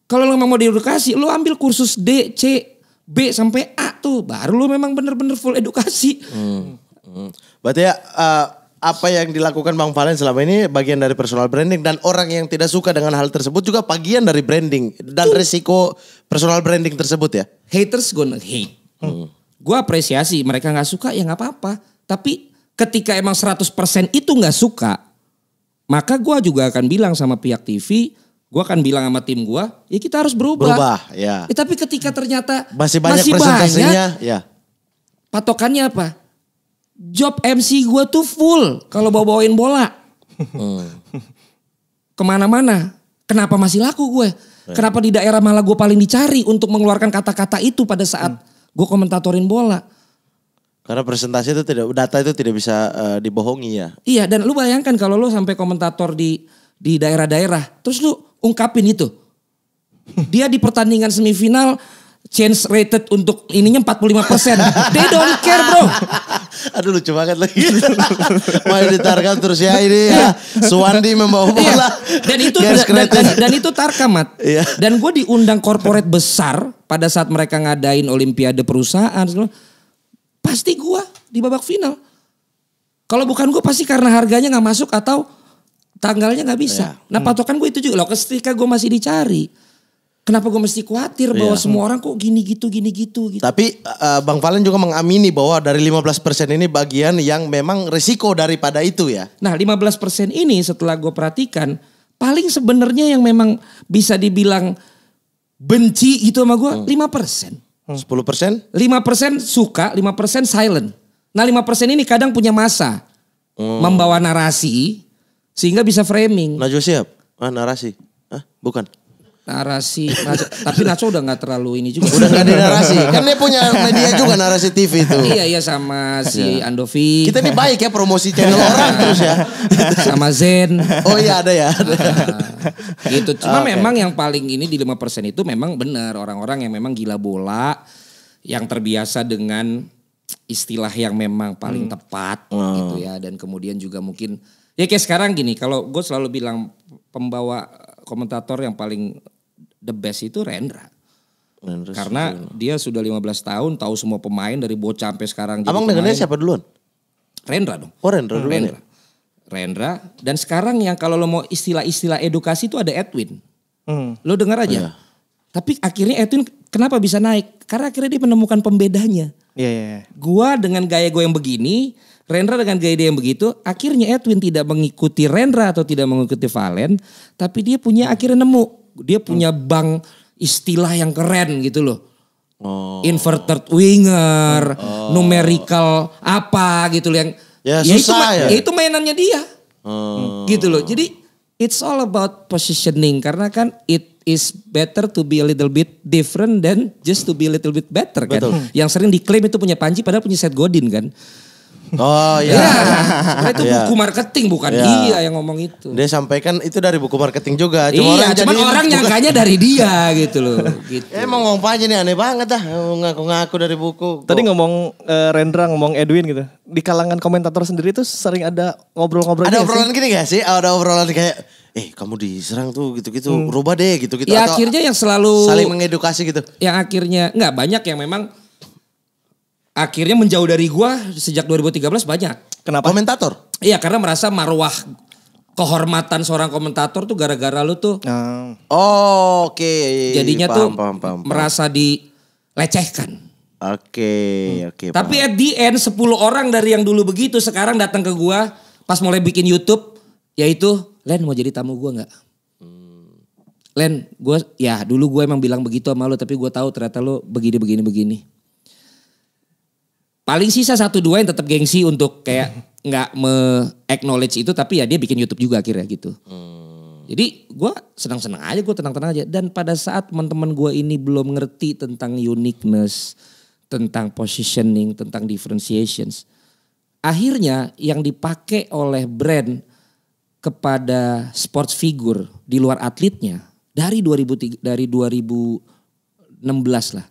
Kalau lu memang mau edukasi, lu ambil kursus D, C, B sampai A tuh, baru lu memang bener-bener full edukasi. Hmm. Hmm. Berarti ya uh, apa yang dilakukan Bang Valen selama ini bagian dari personal branding dan orang yang tidak suka dengan hal tersebut juga bagian dari branding dan resiko personal branding tersebut ya. Haters gonna hate. Hmm. Gue apresiasi mereka nggak suka ya nggak apa-apa. Tapi ketika emang 100% itu nggak suka, maka gue juga akan bilang sama pihak TV, gue akan bilang sama tim gue, ya kita harus berubah. Berubah, ya. ya tapi ketika ternyata masih banyak masih banyak, ya. Patokannya apa? job MC gue tuh full kalau bawa bawain bola. Hmm. Kemana-mana. Kenapa masih laku gue? Iya. Kenapa di daerah malah gue paling dicari untuk mengeluarkan kata-kata itu pada saat hmm. gue komentatorin bola? Karena presentasi itu tidak data itu tidak bisa uh, dibohongi ya. Iya dan lu bayangkan kalau lu sampai komentator di di daerah-daerah, terus lu ungkapin itu. Dia di pertandingan semifinal Chance rated untuk ininya 45 persen. They don't care bro. Aduh lucu banget lagi. Mau ditarkam terus ya ini ya. Iya. Suwandi membawa iya. bola. Dan itu dan, dan, dan, itu tarkamat. Iya. Dan gue diundang korporat besar pada saat mereka ngadain olimpiade perusahaan. Pasti gue di babak final. Kalau bukan gue pasti karena harganya gak masuk atau tanggalnya gak bisa. Ya. Nah hmm. patokan gue itu juga loh. Ketika gue masih dicari Kenapa gue mesti khawatir bahwa yeah. semua orang kok gini gitu gini gitu gitu. Tapi uh, Bang Valen juga mengamini bahwa dari 15% ini bagian yang memang risiko daripada itu ya. Nah, 15% ini setelah gue perhatikan paling sebenarnya yang memang bisa dibilang benci itu sama gue hmm. 5%. Hmm. 10%? 5% suka, 5% silent. Nah 5% ini kadang punya masa. Hmm. Membawa narasi sehingga bisa framing. Najwa siap? Ah, narasi? Ah, bukan? narasi narasi tapi Nacho udah nggak terlalu ini juga udah nggak ada narasi kan dia punya media juga narasi TV itu iya iya sama si iya. Andovi kita ini baik ya promosi channel orang terus ya sama Zen oh iya ada ya ada. Ah, gitu cuma okay. memang yang paling ini di 5% itu memang benar orang-orang yang memang gila bola yang terbiasa dengan istilah yang memang paling hmm. tepat hmm. gitu ya dan kemudian juga mungkin ya kayak sekarang gini kalau gue selalu bilang pembawa komentator yang paling the best itu Rendra. Rendra Karena dia sudah 15 tahun tahu semua pemain dari bocah sampai sekarang. Abang dengannya siapa duluan? Rendra dong. Oh Rendra duluan Rendra. Rendra. Dan sekarang yang kalau lo mau istilah-istilah edukasi itu ada Edwin. Hmm. Lo dengar aja. Iya. Tapi akhirnya Edwin kenapa bisa naik? Karena akhirnya dia menemukan pembedanya. Iya, yeah, iya, Gua dengan gaya gue yang begini, Rendra dengan gaya dia yang begitu, akhirnya Edwin tidak mengikuti Rendra atau tidak mengikuti Valen, tapi dia punya akhirnya nemu dia punya hmm. bank istilah yang keren gitu loh. Oh. Inverted winger, oh. numerical apa gitu loh yang ya, ya itu ya. ya itu mainannya dia. Oh. Gitu loh. Jadi it's all about positioning karena kan it is better to be a little bit different than just to be a little bit better kan. Yang sering diklaim itu punya Panji padahal punya Seth Godin kan. Oh iya. Ya, nah, itu iya. buku marketing bukan ya. dia yang ngomong itu. Dia sampaikan itu dari buku marketing juga. Cuma iya, orang cuman orang nyangkanya dari dia gitu loh. Gitu. Eh, emang ngomong apa aja nih aneh banget dah ngaku-ngaku dari buku. Tadi ngomong uh, Rendra ngomong Edwin gitu. Di kalangan komentator sendiri tuh sering ada ngobrol-ngobrol. Ada gitu obrolan gini gak sih? Ada obrolan kayak eh kamu diserang tuh gitu-gitu hmm. rubah deh gitu-gitu. Ya Atau akhirnya yang selalu saling mengedukasi gitu. Yang akhirnya nggak banyak yang memang akhirnya menjauh dari gua sejak 2013 banyak. Kenapa? Komentator. Iya, karena merasa marwah kehormatan seorang komentator tuh gara-gara lu tuh. Ah. Oh, oke. Okay. Jadinya paham, tuh paham, paham, paham. merasa dilecehkan. Oke, okay, hmm. oke. Okay, Tapi paham. at the end 10 orang dari yang dulu begitu sekarang datang ke gua pas mulai bikin YouTube yaitu Len mau jadi tamu gua nggak? Hmm. Len, gue ya dulu gue emang bilang begitu sama lo, tapi gue tahu ternyata lo begini begini begini. Paling sisa satu dua yang tetap gengsi untuk kayak nggak hmm. me-acknowledge itu tapi ya dia bikin YouTube juga akhirnya gitu. Hmm. Jadi gue senang-senang aja, gue tenang-tenang aja. Dan pada saat teman-teman gue ini belum ngerti tentang uniqueness, tentang positioning, tentang differentiations. Akhirnya yang dipakai oleh brand kepada sports figure di luar atletnya dari dari 2016 lah.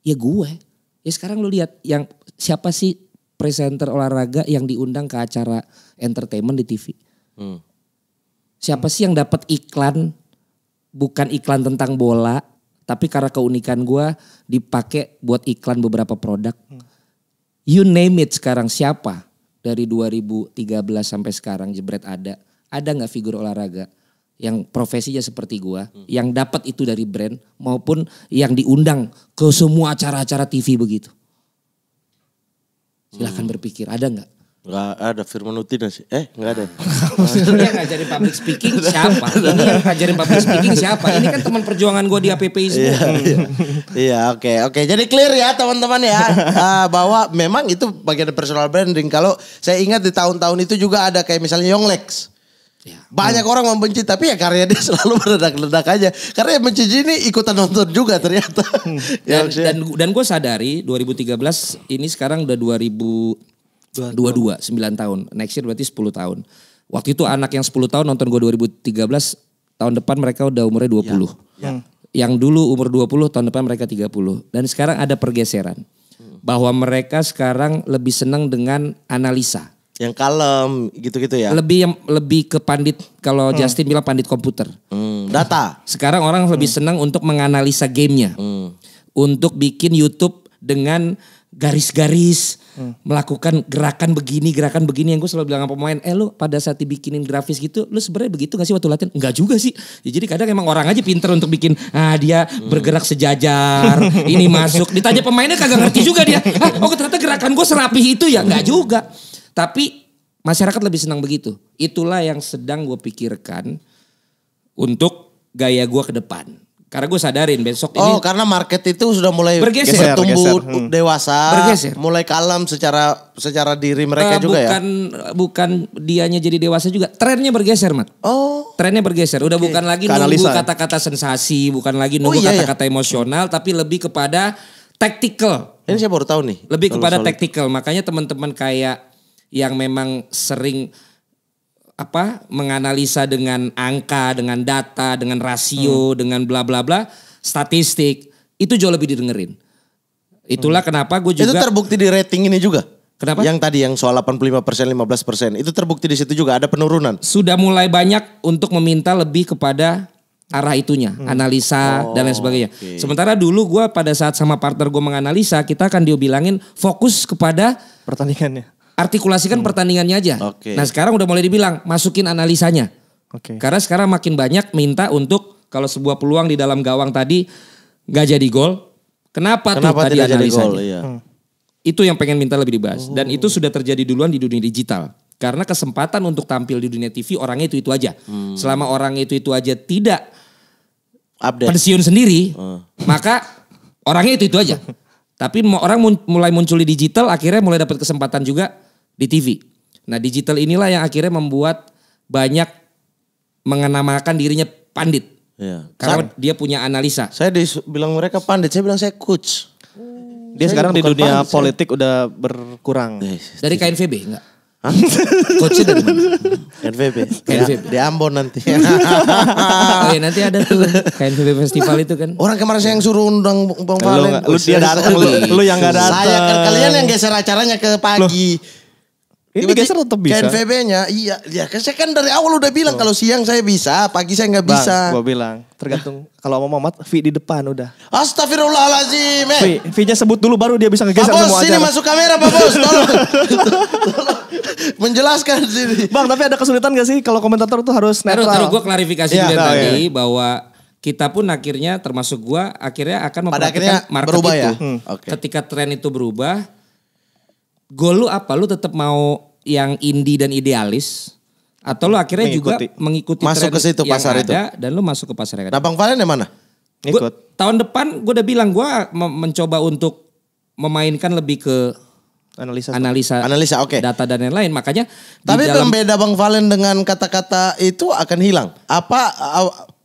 Ya gue. Ya sekarang lu lihat yang siapa sih presenter olahraga yang diundang ke acara entertainment di TV? Hmm. Siapa sih yang dapat iklan bukan iklan tentang bola, tapi karena keunikan gua dipakai buat iklan beberapa produk. Hmm. You name it sekarang siapa dari 2013 sampai sekarang jebret ada, ada nggak figur olahraga? yang profesinya seperti gua, hmm. yang dapat itu dari brand maupun yang diundang ke semua acara-acara TV begitu. Silahkan hmm. berpikir, ada nggak? Gak ada Firmanuti sih. Eh, gak ada. Maksudnya yang ngajarin public speaking siapa? Ini yang ngajarin public speaking siapa? Ini kan teman perjuangan gue di APPI iya, semua. Iya. iya, oke. Oke, jadi clear ya teman-teman ya. Uh, bahwa memang itu bagian personal branding. Kalau saya ingat di tahun-tahun itu juga ada kayak misalnya Yonglex. Ya. Banyak hmm. orang membenci tapi ya karya dia selalu meledak-ledak aja. Karena yang benci ini ikutan nonton juga ternyata. Hmm. ya, dan, dan dan gue sadari 2013 ini sekarang udah 2022 9 tahun. Next year berarti 10 tahun. Waktu itu anak yang 10 tahun nonton gue 2013 tahun depan mereka udah umurnya 20. Ya. Ya. Hmm. Yang dulu umur 20 tahun depan mereka 30. Dan sekarang ada pergeseran. Hmm. Bahwa mereka sekarang lebih senang dengan analisa yang kalem gitu-gitu ya. Lebih yang lebih ke pandit kalau hmm. Justin bilang pandit komputer. Hmm. Data. Sekarang orang lebih hmm. senang untuk menganalisa gamenya, hmm. untuk bikin YouTube dengan garis-garis hmm. melakukan gerakan begini gerakan begini yang gue selalu bilang sama pemain eh lu pada saat dibikinin grafis gitu lu sebenarnya begitu gak sih waktu latihan enggak juga sih ya, jadi kadang emang orang aja pinter untuk bikin ah dia hmm. bergerak sejajar ini masuk ditanya pemainnya kagak ngerti juga dia ah, oh ternyata gerakan gue serapi itu ya enggak juga tapi masyarakat lebih senang begitu. Itulah yang sedang gue pikirkan untuk gaya gue ke depan. Karena gue sadarin besok oh, ini. Oh, karena market itu sudah mulai bergeser, bergeser bergeser. Hmm. dewasa, bergeser. mulai kalem secara secara diri eh, mereka uh, juga ya? bukan, ya. Bukan dianya jadi dewasa juga, trennya bergeser, Mat. Oh. Trennya bergeser. Udah okay. bukan lagi Kanalisa. nunggu kata-kata sensasi, bukan lagi nunggu kata-kata oh, iya, iya. emosional, tapi lebih kepada tactical. Ini saya baru tahu nih. Lebih kepada tactical. Makanya teman-teman kayak yang memang sering apa menganalisa dengan angka, dengan data, dengan rasio, hmm. dengan bla bla bla, statistik itu jauh lebih didengerin. Itulah hmm. kenapa gue juga Itu terbukti di rating ini juga. Kenapa? Yang tadi yang soal 85 persen, 15 persen itu terbukti di situ juga ada penurunan. Sudah mulai banyak untuk meminta lebih kepada arah itunya, hmm. analisa oh, dan lain sebagainya. Okay. Sementara dulu gue pada saat sama partner gue menganalisa, kita akan dia bilangin fokus kepada pertandingannya artikulasikan hmm. pertandingannya aja. Okay. Nah sekarang udah mulai dibilang masukin analisanya. Okay. Karena sekarang makin banyak minta untuk kalau sebuah peluang di dalam gawang tadi nggak jadi gol, kenapa, kenapa tuh tadi analisanya? Jadi gol, iya. Hmm. Itu yang pengen minta lebih dibahas. Oh. Dan itu sudah terjadi duluan di dunia digital. Karena kesempatan untuk tampil di dunia TV orangnya itu itu aja. Hmm. Selama orang itu itu aja tidak Update. pensiun sendiri, hmm. maka orangnya itu itu aja. Tapi orang mulai muncul di digital, akhirnya mulai dapat kesempatan juga di TV. Nah digital inilah yang akhirnya membuat banyak mengenamakan dirinya pandit. Ya. Karena saya, dia punya analisa. Saya bilang mereka pandit, saya bilang saya coach. Oh. Dia saya sekarang di dunia pandit, politik saya... udah berkurang. Eh, dari KNVB enggak? Hah? Coachnya dari mana? KNVB. KNVB. Di Ambon nanti. oh iya, nanti ada tuh KNVB festival itu kan. Orang kemarin saya yang suruh undang Bang Valen. Lu, lu dia datang, lu, lu yang gak datang. Saya kan kalian yang geser acaranya ke pagi. Loh. Ini digeser tetap bisa. KNVB-nya, iya. Ya, kan saya kan dari awal udah bilang oh. kalau siang saya bisa, pagi saya nggak bisa. Bang, gua bilang, tergantung kalau mau Mamat, V di depan udah. Astagfirullahaladzim, eh. V, V-nya sebut dulu baru dia bisa ngegeser semua semua Bos, sini masuk kamera, Pak Bos, tolong. Menjelaskan sini. Bang, tapi ada kesulitan gak sih kalau komentator tuh harus netral? Taruh, taruh, gua klarifikasi ya, tadi ya. bahwa kita pun akhirnya termasuk gua akhirnya akan memperhatikan Pada akhirnya market berubah itu. Ya? Hmm. Okay. Ketika tren itu berubah, goal lu apa? Lu tetap mau yang indie dan idealis atau lu akhirnya mengikuti. juga mengikuti masuk ke situ pasar ada, itu dan lu masuk ke pasar yang ada. Nah, Bang Valen yang mana? Ikut. tahun depan gue udah bilang gue mencoba untuk memainkan lebih ke analisa analisa analisa oke okay. data dan lain-lain makanya tapi dalam, beda Bang Valen dengan kata-kata itu akan hilang apa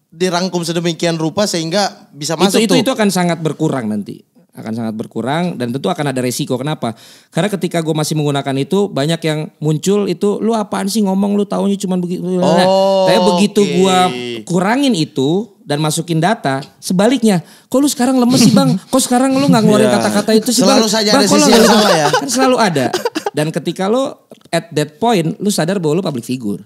dirangkum sedemikian rupa sehingga bisa masuk itu, itu itu akan sangat berkurang nanti akan sangat berkurang dan tentu akan ada resiko. Kenapa? Karena ketika gue masih menggunakan itu banyak yang muncul itu lu apaan sih ngomong lu taunya cuma begitu. Nah, oh, nah, tapi begitu gue kurangin itu dan masukin data sebaliknya kok lu sekarang lemes sih bang kok sekarang lu nggak ngeluarin iya. kata-kata itu sih selalu bang, bang, ada ya kan selalu ada dan ketika lu at that point lu sadar bahwa lu public figure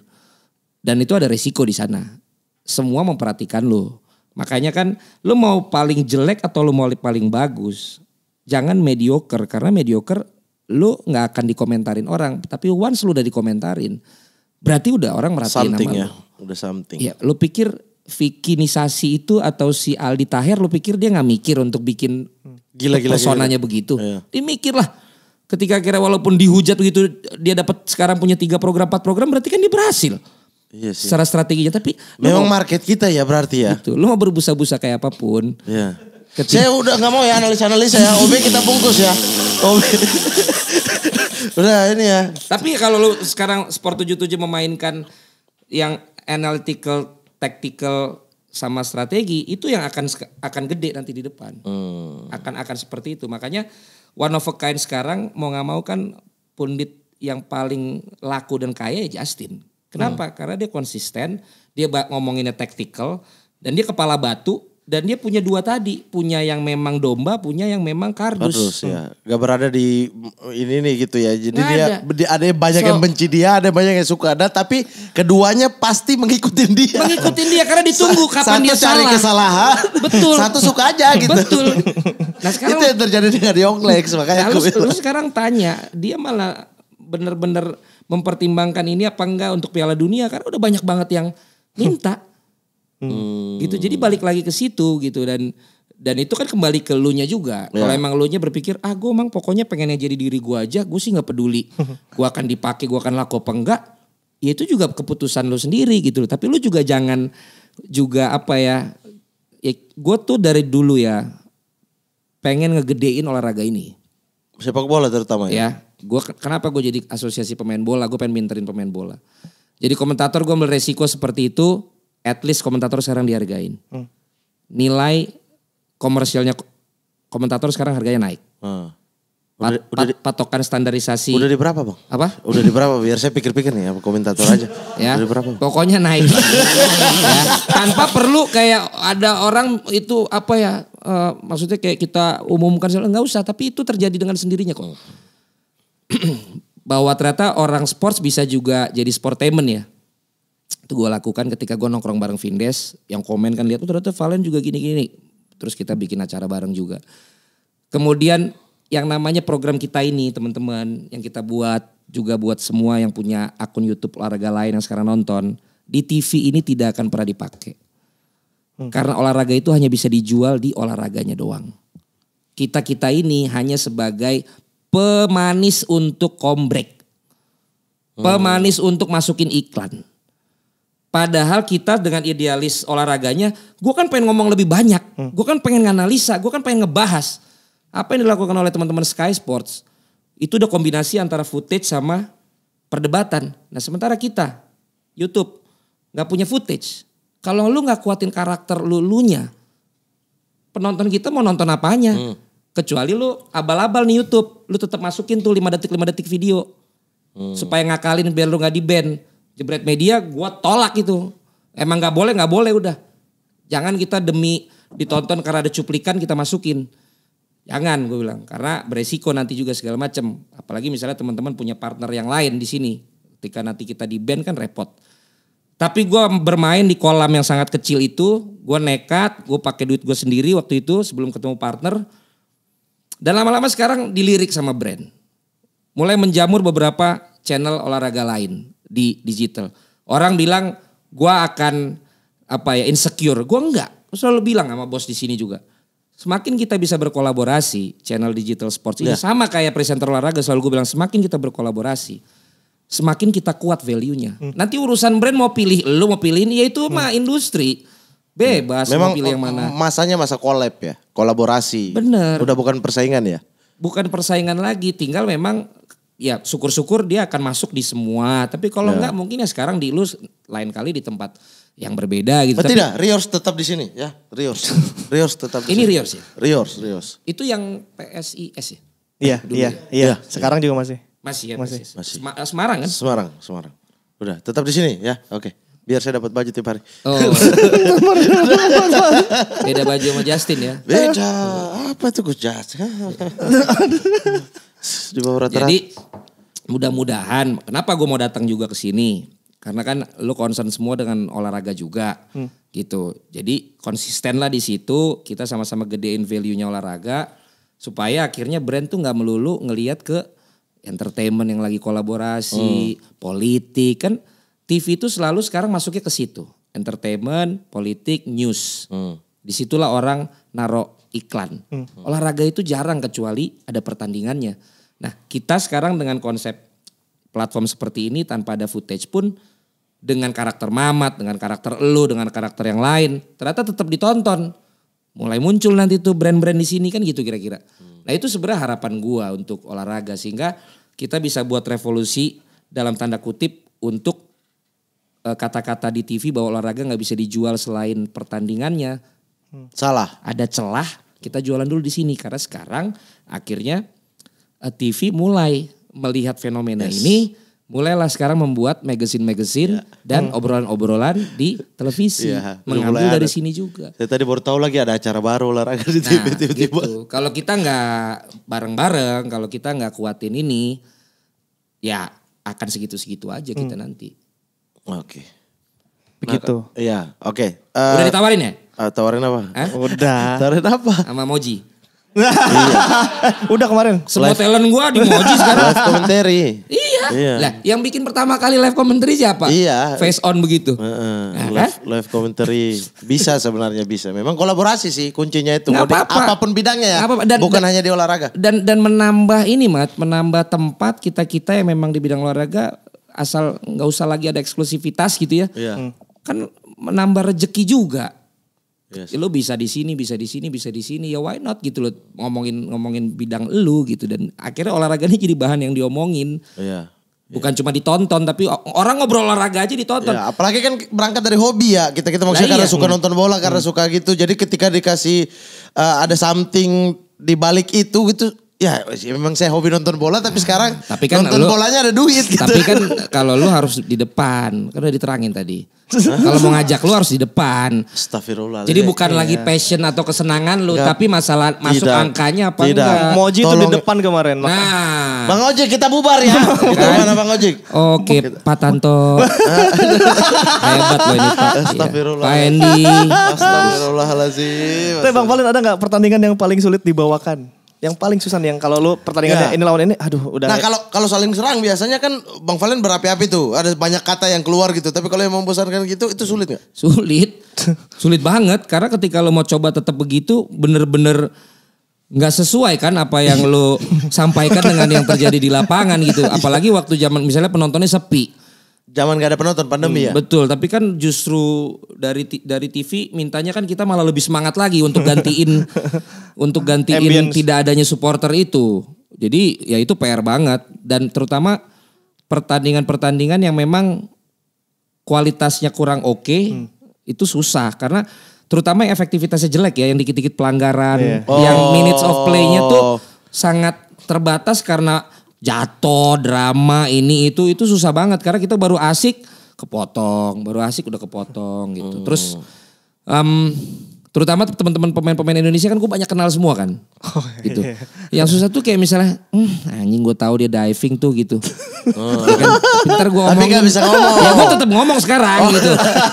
dan itu ada resiko di sana semua memperhatikan lu Makanya kan lu mau paling jelek atau lu mau paling bagus, jangan mediocre karena mediocre lu nggak akan dikomentarin orang, tapi once lu udah dikomentarin, berarti udah orang merhatiin something nama ya. lu. Udah something. Ya, lu pikir Vikinisasi itu atau si Aldi Tahir lu pikir dia nggak mikir untuk bikin gila, gila personanya gila. begitu? Iya. Dia mikir lah. Ketika kira walaupun dihujat begitu dia dapat sekarang punya tiga program empat program berarti kan dia berhasil. Iya yes. Secara strateginya tapi memang mau, market kita ya berarti ya. Gitu. Lu mau berbusa-busa kayak apapun. Iya. Ketika... Saya udah nggak mau ya analis-analis ya. OB kita bungkus ya. OB. udah ini ya. Tapi kalau lo sekarang Sport 77 memainkan yang analytical, tactical sama strategi itu yang akan akan gede nanti di depan. Hmm. Akan akan seperti itu. Makanya one of a kind sekarang mau nggak mau kan pundit yang paling laku dan kaya ya Justin. Kenapa? Hmm. Karena dia konsisten, dia ngomonginnya tactical, dan dia kepala batu, dan dia punya dua tadi, punya yang memang domba, punya yang memang kardus. Kardus hmm. ya, gak berada di mm, ini nih gitu ya. Jadi dia ada, ada yang banyak so, yang benci dia, ada banyak yang suka ada, tapi keduanya pasti mengikuti dia. Mengikuti dia karena ditunggu Sa kapan satu dia cari salah. kesalahan, betul. Satu suka aja gitu. Betul. Nah sekarang itu yang terjadi dengan Yonglex makanya. Terus nah, sekarang tanya, dia malah benar-benar mempertimbangkan ini apa enggak untuk Piala Dunia karena udah banyak banget yang hmm. minta. Hmm. Gitu. Jadi balik lagi ke situ gitu dan dan itu kan kembali ke lu nya juga. Yeah. Kalau emang lu nya berpikir ah gue emang pokoknya pengennya jadi diri gue aja, gue sih nggak peduli. gue akan dipakai, gue akan laku apa enggak. Ya itu juga keputusan lu sendiri gitu. Tapi lu juga jangan juga apa ya. ya gue tuh dari dulu ya pengen ngegedein olahraga ini. Sepak bola terutama ya. ya Gua kenapa gue jadi asosiasi pemain bola? Gue pengen minterin pemain bola. Jadi komentator gue ambil resiko seperti itu. At least komentator sekarang dihargain. Hmm. Nilai komersialnya komentator sekarang harganya naik. Hmm. Udah, pat, udah patokan standarisasi. Udah di berapa bang? Apa? Udah di berapa? Biar saya pikir-pikir nih apa komentator aja. ya. Udah di berapa? Bang? Pokoknya naik. ya. Tanpa perlu kayak ada orang itu apa ya? Uh, maksudnya kayak kita umumkan nggak usah. Tapi itu terjadi dengan sendirinya kok. bahwa ternyata orang sports bisa juga jadi sportainment ya. Itu gue lakukan ketika gue nongkrong bareng Vindes, yang komen kan lihat, oh ternyata Valen juga gini-gini. Terus kita bikin acara bareng juga. Kemudian yang namanya program kita ini teman-teman, yang kita buat juga buat semua yang punya akun YouTube olahraga lain yang sekarang nonton, di TV ini tidak akan pernah dipakai. Hmm. Karena olahraga itu hanya bisa dijual di olahraganya doang kita kita ini hanya sebagai pemanis untuk kombrek. Hmm. Pemanis hmm. untuk masukin iklan. Padahal kita dengan idealis olahraganya, gue kan pengen ngomong lebih banyak. Hmm. Gue kan pengen nganalisa, gue kan pengen ngebahas. Apa yang dilakukan oleh teman-teman Sky Sports, itu udah kombinasi antara footage sama perdebatan. Nah sementara kita, Youtube, gak punya footage. Kalau lu gak kuatin karakter lulunya, penonton kita mau nonton apanya? Hmm Kecuali lu abal-abal nih YouTube, lu tetap masukin tuh 5 detik 5 detik video. Hmm. Supaya ngakalin biar lu nggak di-ban. Jebret media gua tolak itu. Emang nggak boleh, nggak boleh udah. Jangan kita demi ditonton karena ada cuplikan kita masukin. Jangan gue bilang karena beresiko nanti juga segala macam. Apalagi misalnya teman-teman punya partner yang lain di sini. Ketika nanti kita di ban kan repot. Tapi gue bermain di kolam yang sangat kecil itu, gue nekat, gue pakai duit gue sendiri waktu itu sebelum ketemu partner, dan lama-lama sekarang dilirik sama brand. Mulai menjamur beberapa channel olahraga lain di digital. Orang bilang gua akan apa ya insecure. Gua enggak. Selalu bilang sama bos di sini juga. Semakin kita bisa berkolaborasi channel digital sports ini ya. sama kayak presenter olahraga selalu gue bilang semakin kita berkolaborasi semakin kita kuat value-nya. Hmm. Nanti urusan brand mau pilih lu mau pilih ini yaitu hmm. mah industri Bebas Memang pilih yang mana. Masanya masa kolab ya, kolaborasi. Bener. Udah bukan persaingan ya? Bukan persaingan lagi, tinggal memang ya syukur-syukur dia akan masuk di semua. Tapi kalau ya. enggak mungkin ya sekarang di lu lain kali di tempat yang berbeda gitu. Oh, Tapi, tidak, Rios tetap di sini ya. Rios. Rios tetap di Ini sini. Rios ya? Rios, Rios. Itu yang PSIS ya? Iya, Dulu iya, ya? Iya. iya. Sekarang juga masih. Masih ya, masih. masih. Semarang kan? Semarang, Semarang. Udah, tetap di sini ya. Oke. Okay biar saya dapat baju tiap hari. Oh. Beda baju sama Justin ya? Beda. Apa itu Gus Justin? Di bawah rata-rata. Jadi mudah-mudahan kenapa gue mau datang juga ke sini? Karena kan lu concern semua dengan olahraga juga. Hmm. Gitu. Jadi konsisten lah di situ, kita sama-sama gedein value-nya olahraga supaya akhirnya brand tuh nggak melulu ngelihat ke entertainment yang lagi kolaborasi, hmm. politik kan TV itu selalu sekarang masuknya ke situ. Entertainment, politik, news. Hmm. Disitulah orang naruh iklan. Hmm. Olahraga itu jarang kecuali ada pertandingannya. Nah kita sekarang dengan konsep platform seperti ini tanpa ada footage pun dengan karakter Mamat, dengan karakter elu, dengan karakter yang lain, ternyata tetap ditonton. Mulai muncul nanti tuh brand-brand di sini kan gitu kira-kira. Hmm. Nah itu sebenarnya harapan gua untuk olahraga sehingga kita bisa buat revolusi dalam tanda kutip untuk Eh, kata-kata di TV bahwa olahraga nggak bisa dijual selain pertandingannya. Hmm. Salah. Ada celah. Kita jualan dulu di sini karena sekarang akhirnya eh, TV mulai melihat fenomena yes. ini, mulailah sekarang membuat magazine-magazine yeah. dan hmm. obrolan-obrolan hmm. di televisi, yeah. mengambil mulai dari ada. sini juga. Saya tadi baru tahu lagi ada acara baru olahraga di TV nah, tiba Gitu. Kalau kita nggak bareng-bareng, kalau kita nggak kuatin ini, ya akan segitu-segitu aja hmm. kita nanti. Oke. Okay. Begitu. Nah, iya, oke. Okay. Uh, eh, Udah ditawarin ya? Uh, tawarin apa? Hah? Eh? Udah. tawarin apa? Sama Moji. iya. Udah kemarin. Semua live. talent gua di Moji sekarang. Live commentary. Iya. iya. Lah, yang bikin pertama kali live commentary siapa? Iya. Face on begitu. Uh, uh, live, live commentary. Bisa sebenarnya bisa. Memang kolaborasi sih kuncinya itu. apa-apa. Apapun bidangnya ya. Apa, dan, Bukan dan, hanya di olahraga. Dan dan menambah ini Mat, menambah tempat kita-kita yang memang di bidang olahraga asal nggak usah lagi ada eksklusivitas gitu ya. Yeah. Hmm. Kan menambah rejeki juga. Yes. Lu bisa di sini, bisa di sini, bisa di sini. Ya why not gitu lo ngomongin ngomongin bidang lu gitu dan akhirnya olahraganya jadi bahan yang diomongin. Iya. Yeah. Bukan iya. cuma ditonton tapi orang ngobrol olahraga aja ditonton. Ya, apalagi kan berangkat dari hobi ya. Kita kita maksudnya nah, karena iya. suka hmm. nonton bola, karena hmm. suka gitu. Jadi ketika dikasih uh, ada something di balik itu gitu Ya, memang saya hobi nonton bola tapi nah, sekarang tapi kan nonton lu, bolanya ada duit gitu. Tapi kan kalau lu harus di depan, kan udah diterangin tadi. kalau mau ngajak lu harus di depan. Astagfirullah. Jadi bukan ya. lagi iya. passion atau kesenangan lu, Gak. tapi masalah masuk tidak. angkanya apa tidak. enggak. Moji itu di depan kemarin. Maka. Nah. Bang Ojek kita bubar ya. Nah, kita kan? mana Bang Ojek? Oke, Pak Tanto. Hebat loh ini Pak. Iya. Astagfirullah. Pak Endi. Astagfirullahalazim. Tapi Bang Valen ada nggak pertandingan yang paling sulit dibawakan? Yang paling susah nih yang kalau lu pertandingannya yeah. ini lawan ini aduh udah. Nah, ya. kalau kalau saling serang biasanya kan Bang Valen berapi-api tuh. Ada banyak kata yang keluar gitu. Tapi kalau yang membosankan gitu itu sulit nggak? Sulit. sulit banget karena ketika lo mau coba tetap begitu bener-bener nggak sesuai kan apa yang lo sampaikan dengan yang terjadi di lapangan gitu apalagi waktu zaman misalnya penontonnya sepi zaman gak ada penonton pandemi hmm, ya. Betul, tapi kan justru dari dari TV mintanya kan kita malah lebih semangat lagi untuk gantiin untuk gantiin Ambience. tidak adanya supporter itu. Jadi ya itu PR banget dan terutama pertandingan-pertandingan yang memang kualitasnya kurang oke okay, hmm. itu susah karena terutama efektivitasnya jelek ya yang dikit-dikit pelanggaran, yeah. yang minutes of oh. play-nya tuh sangat terbatas karena jatuh drama ini itu itu susah banget karena kita baru asik kepotong baru asik udah kepotong gitu hmm. terus um, terutama teman-teman pemain-pemain Indonesia kan gue banyak kenal semua kan oh, iya. gitu yang susah tuh kayak misalnya hmm, anjing gue tahu dia diving tuh gitu oh. Ya kan? ntar gue ngomong tapi gak bisa ngomong ya gue tetap ngomong sekarang oh. gitu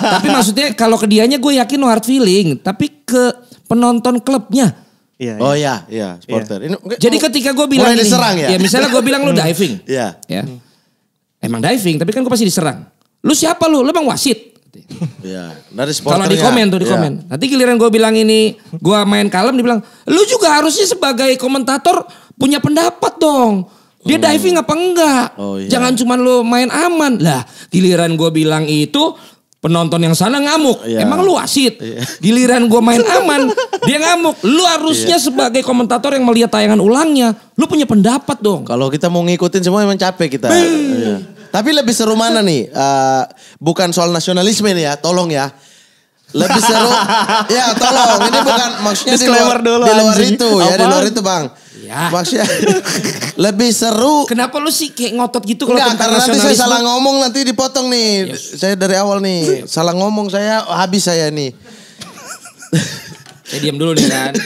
tapi maksudnya kalau ke dianya gue yakin no hard feeling tapi ke penonton klubnya Iya, oh iya. iya, iya, supporter. Iya. Ini, Jadi ketika gue bilang ini, diserang ya? ya misalnya gue bilang lu hmm. diving. Iya. ya. Hmm. Emang diving, tapi kan gue pasti diserang. Lu siapa lu? Lu emang wasit. Iya, dari Kalau di ya? komen tuh di iya. komen. Nanti giliran gue bilang ini, gue main kalem dibilang, lu juga harusnya sebagai komentator punya pendapat dong. Dia hmm. diving apa enggak? Oh, iya. Jangan cuma lu main aman. Lah, giliran gue bilang itu, penonton yang sana ngamuk. Yeah. Emang lu wasit. Yeah. Giliran gue main aman, dia ngamuk. Lu harusnya yeah. sebagai komentator yang melihat tayangan ulangnya, lu punya pendapat dong. Kalau kita mau ngikutin semua emang capek kita. Yeah. Iya. Tapi lebih seru mana nih? Uh, bukan soal nasionalisme nih ya, tolong ya. Lebih seru. ya, tolong. Ini bukan maksudnya di luar, dulu, di luar anjing. itu Apa? ya, di luar itu, Bang Ya. Maksudnya lebih seru. Kenapa lu sih kayak ngotot gitu kalau tentang nanti saya salah ngomong nanti dipotong nih. Yes. Saya dari awal nih. salah ngomong saya habis saya nih. saya diam dulu nih kan.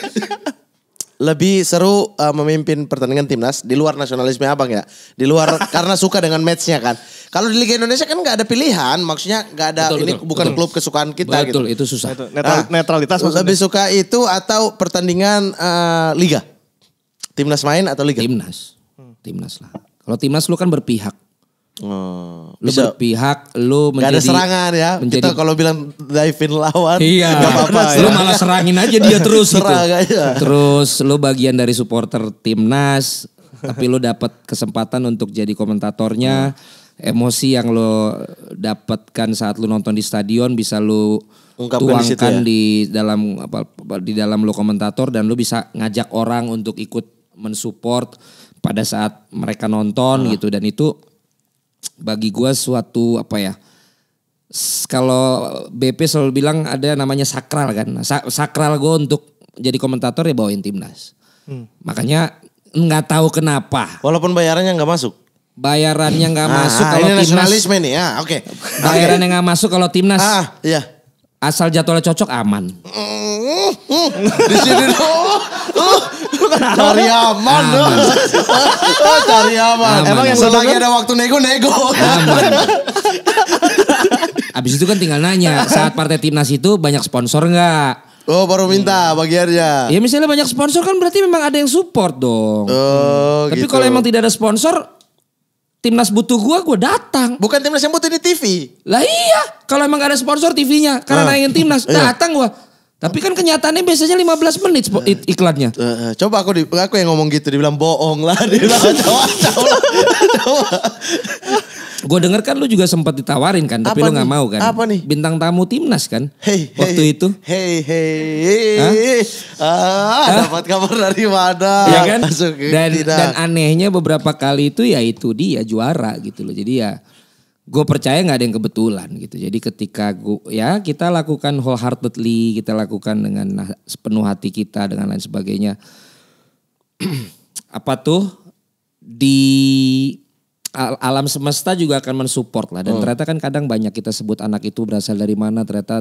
lebih seru uh, memimpin pertandingan timnas di luar nasionalisme abang ya di luar karena suka dengan matchnya kan kalau di Liga Indonesia kan nggak ada pilihan maksudnya nggak ada betul, ini betul, bukan betul. klub kesukaan kita betul gitu. itu susah Netral, nah, netralitas maksudnya. lebih suka itu atau pertandingan uh, liga Timnas main atau liga? Timnas. Timnas lah. Kalau timnas lu kan berpihak. Oh, lu bisa. berpihak, lu menjadi gak ada serangan ya. Menjadi, Kita kalau bilang diving lawan, iya, gak apa-apa. Ya. Lu malah serangin aja dia terus gitu. Aja. Terus lu bagian dari supporter timnas, tapi lu dapat kesempatan untuk jadi komentatornya. Hmm. Emosi yang lu dapatkan saat lu nonton di stadion bisa lu Ungkapkan tuangkan di, ya? di dalam apa di dalam lu komentator dan lu bisa ngajak orang untuk ikut mensupport pada saat mereka nonton uh. gitu dan itu bagi gue suatu apa ya kalau BP selalu bilang ada namanya sakral kan Sa sakral gue untuk jadi komentator ya bawain timnas hmm. makanya nggak tahu kenapa walaupun bayarannya nggak masuk bayarannya nggak ah, masuk ah, kalau timnas nasionalisme nih ya oke okay. bayarannya nggak masuk kalau timnas ah iya asal jadwalnya cocok aman mm, mm, mm. di sini Kan Cari kan? aman loh. Cari aman. Emang yang selagi ada waktu nego-nego. Abis itu kan tinggal nanya, saat partai timnas itu banyak sponsor nggak? Oh baru minta hmm. bagiannya. Ya misalnya banyak sponsor kan berarti memang ada yang support dong. Oh, Tapi gitu. kalau emang tidak ada sponsor, timnas butuh gua, gua datang. Bukan timnas yang butuh ini TV. Lah iya, kalau emang gak ada sponsor TV-nya, karena uh, ah. naikin timnas, iya. datang gua tapi kan kenyataannya biasanya 15 menit uh, iklannya. Eh, eh, coba aku di, aku yang ngomong gitu dibilang bohong lah, dibilang coba coba. coba. Gue denger kan lu juga sempat ditawarin kan, tapi Apa lu nggak mau kan? Apa nih? Bintang tamu timnas kan? Hey, waktu hey, itu. Hey hey. hey. Ah, dapat kabar dari mana? Ya kan? Masuk, dan tidak. dan anehnya beberapa kali itu ya itu dia juara gitu loh. Jadi ya gue percaya nggak ada yang kebetulan gitu. Jadi ketika gue ya kita lakukan wholeheartedly, kita lakukan dengan nah, sepenuh hati kita dengan lain sebagainya. Apa tuh di alam semesta juga akan mensupport lah dan oh. ternyata kan kadang banyak kita sebut anak itu berasal dari mana ternyata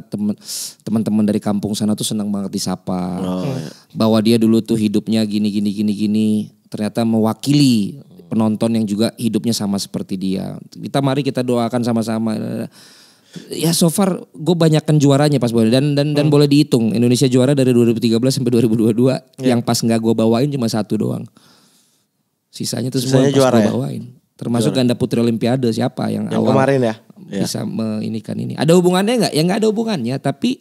teman-teman dari kampung sana tuh senang banget disapa oh. Iya. bahwa dia dulu tuh hidupnya gini gini gini gini ternyata mewakili penonton yang juga hidupnya sama seperti dia. Kita mari kita doakan sama-sama. Ya so far gue banyakkan juaranya pas boleh dan dan hmm. dan boleh dihitung Indonesia juara dari 2013 sampai 2022 yeah. Iya. yang pas nggak gue bawain cuma satu doang. Sisanya tuh semua pas juara, gue ya? bawain. Termasuk juara. ganda putri Olimpiade siapa yang, yang awal kemarin ya bisa yeah. menginikan ini. Ada hubungannya nggak? Ya nggak ada hubungannya tapi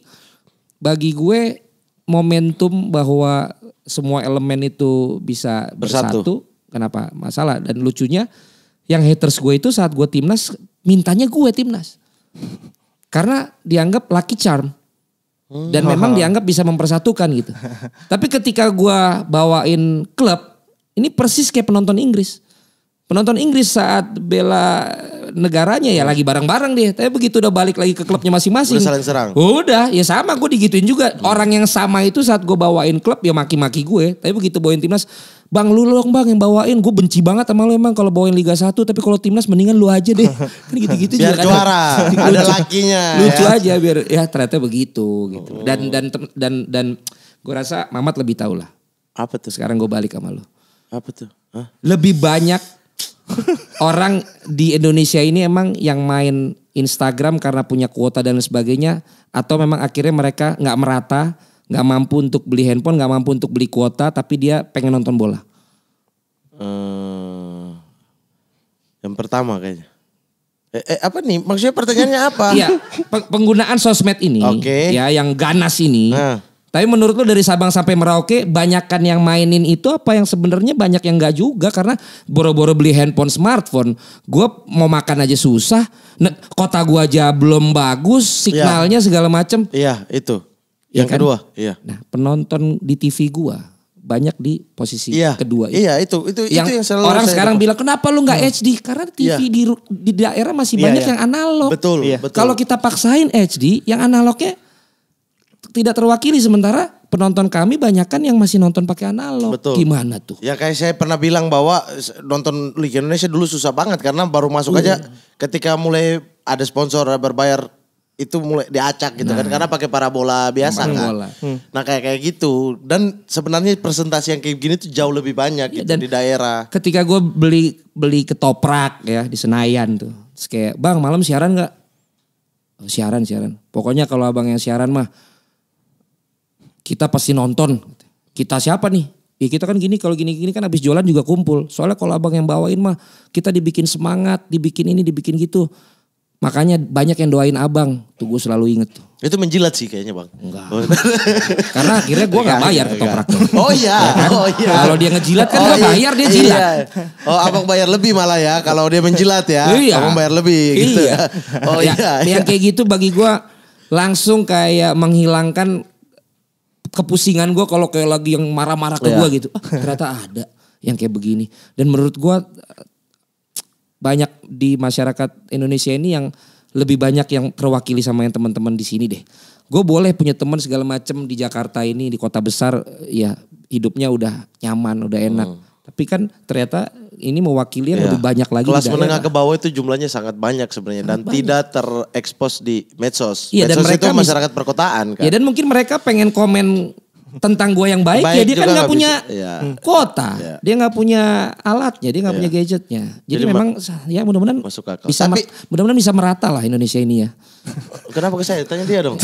bagi gue momentum bahwa semua elemen itu bisa bersatu, bersatu kenapa masalah dan lucunya yang haters gue itu saat gue timnas mintanya gue timnas karena dianggap lucky charm hmm. dan memang dianggap bisa mempersatukan gitu tapi ketika gue bawain klub ini persis kayak penonton Inggris penonton Inggris saat bela negaranya ya lagi bareng-bareng deh. Tapi begitu udah balik lagi ke klubnya masing-masing. Udah saling serang. Udah, ya sama gue digituin juga. Hmm. Orang yang sama itu saat gue bawain klub ya maki-maki gue. Tapi begitu bawain timnas, Bang lu loh bang yang bawain Gue benci banget sama lu emang Kalau bawain Liga 1 Tapi kalau timnas mendingan lu aja deh Kan gitu-gitu Biar juga kan. juara ada, ada lakinya Lucu ya. aja biar Ya ternyata begitu gitu oh. Dan dan dan dan Gue rasa Mamat lebih tau lah Apa tuh? Sekarang gue balik sama lu Apa tuh? Hah? Lebih banyak orang di Indonesia ini emang yang main Instagram karena punya kuota dan sebagainya atau memang akhirnya mereka nggak merata, nggak mampu untuk beli handphone, nggak mampu untuk beli kuota, tapi dia pengen nonton bola? hmm, yang pertama kayaknya. Eh, eh, apa nih? Maksudnya pertanyaannya apa? Ya penggunaan sosmed ini, okay. ya yang ganas ini. Nah tapi menurut lo dari Sabang sampai Merauke banyakkan yang mainin itu apa yang sebenarnya banyak yang nggak juga karena boro-boro beli handphone smartphone, Gua mau makan aja susah. kota gua aja belum bagus iya. signalnya segala macem. Iya itu. Iya yang kan? kedua. Iya. Nah penonton di TV gua banyak di posisi iya, kedua itu. Iya itu itu yang, itu yang selalu orang sekarang dapat. bilang kenapa lu nggak hmm. Iya. HD karena TV di di daerah masih banyak yang analog. Betul. betul. Kalau kita paksain HD yang analognya tidak terwakili sementara penonton kami banyak kan yang masih nonton pakai analog. Betul. Gimana tuh? Ya kayak saya pernah bilang bahwa nonton Liga Indonesia dulu susah banget karena baru masuk uh. aja iya. ketika mulai ada sponsor berbayar itu mulai diacak gitu kan, nah. kan karena pakai parabola biasa kan. parabola. kan. Hmm. Nah kayak kayak gitu dan sebenarnya presentasi yang kayak gini tuh jauh lebih banyak ya, gitu dan di daerah. Ketika gue beli beli ketoprak ya di Senayan tuh. Terus kayak, "Bang, malam siaran nggak?" Oh, siaran, siaran. Pokoknya kalau abang yang siaran mah kita pasti nonton. Kita siapa nih? Ya kita kan gini kalau gini-gini kan habis jualan juga kumpul. Soalnya kalau abang yang bawain mah kita dibikin semangat, dibikin ini, dibikin gitu. Makanya banyak yang doain abang. Tuh gue selalu inget tuh. Itu menjilat sih kayaknya bang. Enggak. Oh. Karena akhirnya gue gak bayar ke toprak. Oh iya. Ya kan? Oh iya. Kalau dia ngejilat kan oh, gak iya. bayar dia jilat. Iya. Oh abang bayar lebih malah ya. Kalau dia menjilat ya. Iya. Abang bayar lebih gitu. Iya. Ya. Oh ya, iya. yang iya. kayak gitu bagi gue langsung kayak menghilangkan kepusingan gue kalau kayak lagi yang marah-marah ke yeah. gue gitu. Ah, ternyata ada yang kayak begini. Dan menurut gue banyak di masyarakat Indonesia ini yang lebih banyak yang terwakili sama yang teman-teman di sini deh. Gue boleh punya teman segala macem di Jakarta ini di kota besar ya hidupnya udah nyaman udah enak. Hmm. Tapi kan ternyata ini mewakili yang ya. lebih banyak lagi. Kelas menengah ke bawah itu jumlahnya sangat banyak sebenarnya dan banyak. tidak terekspos di medsos. Iya, medsos dan mereka itu masyarakat perkotaan kan. Ya dan mungkin mereka pengen komen tentang gue yang baik, ya baik ya dia kan nggak punya ya. kota, ya. dia nggak punya alatnya, dia nggak ya. punya gadgetnya. Jadi, Jadi memang ya mudah-mudahan bisa Tapi, mudah-mudahan bisa merata lah Indonesia ini ya. Kenapa ke saya? Tanya dia dong.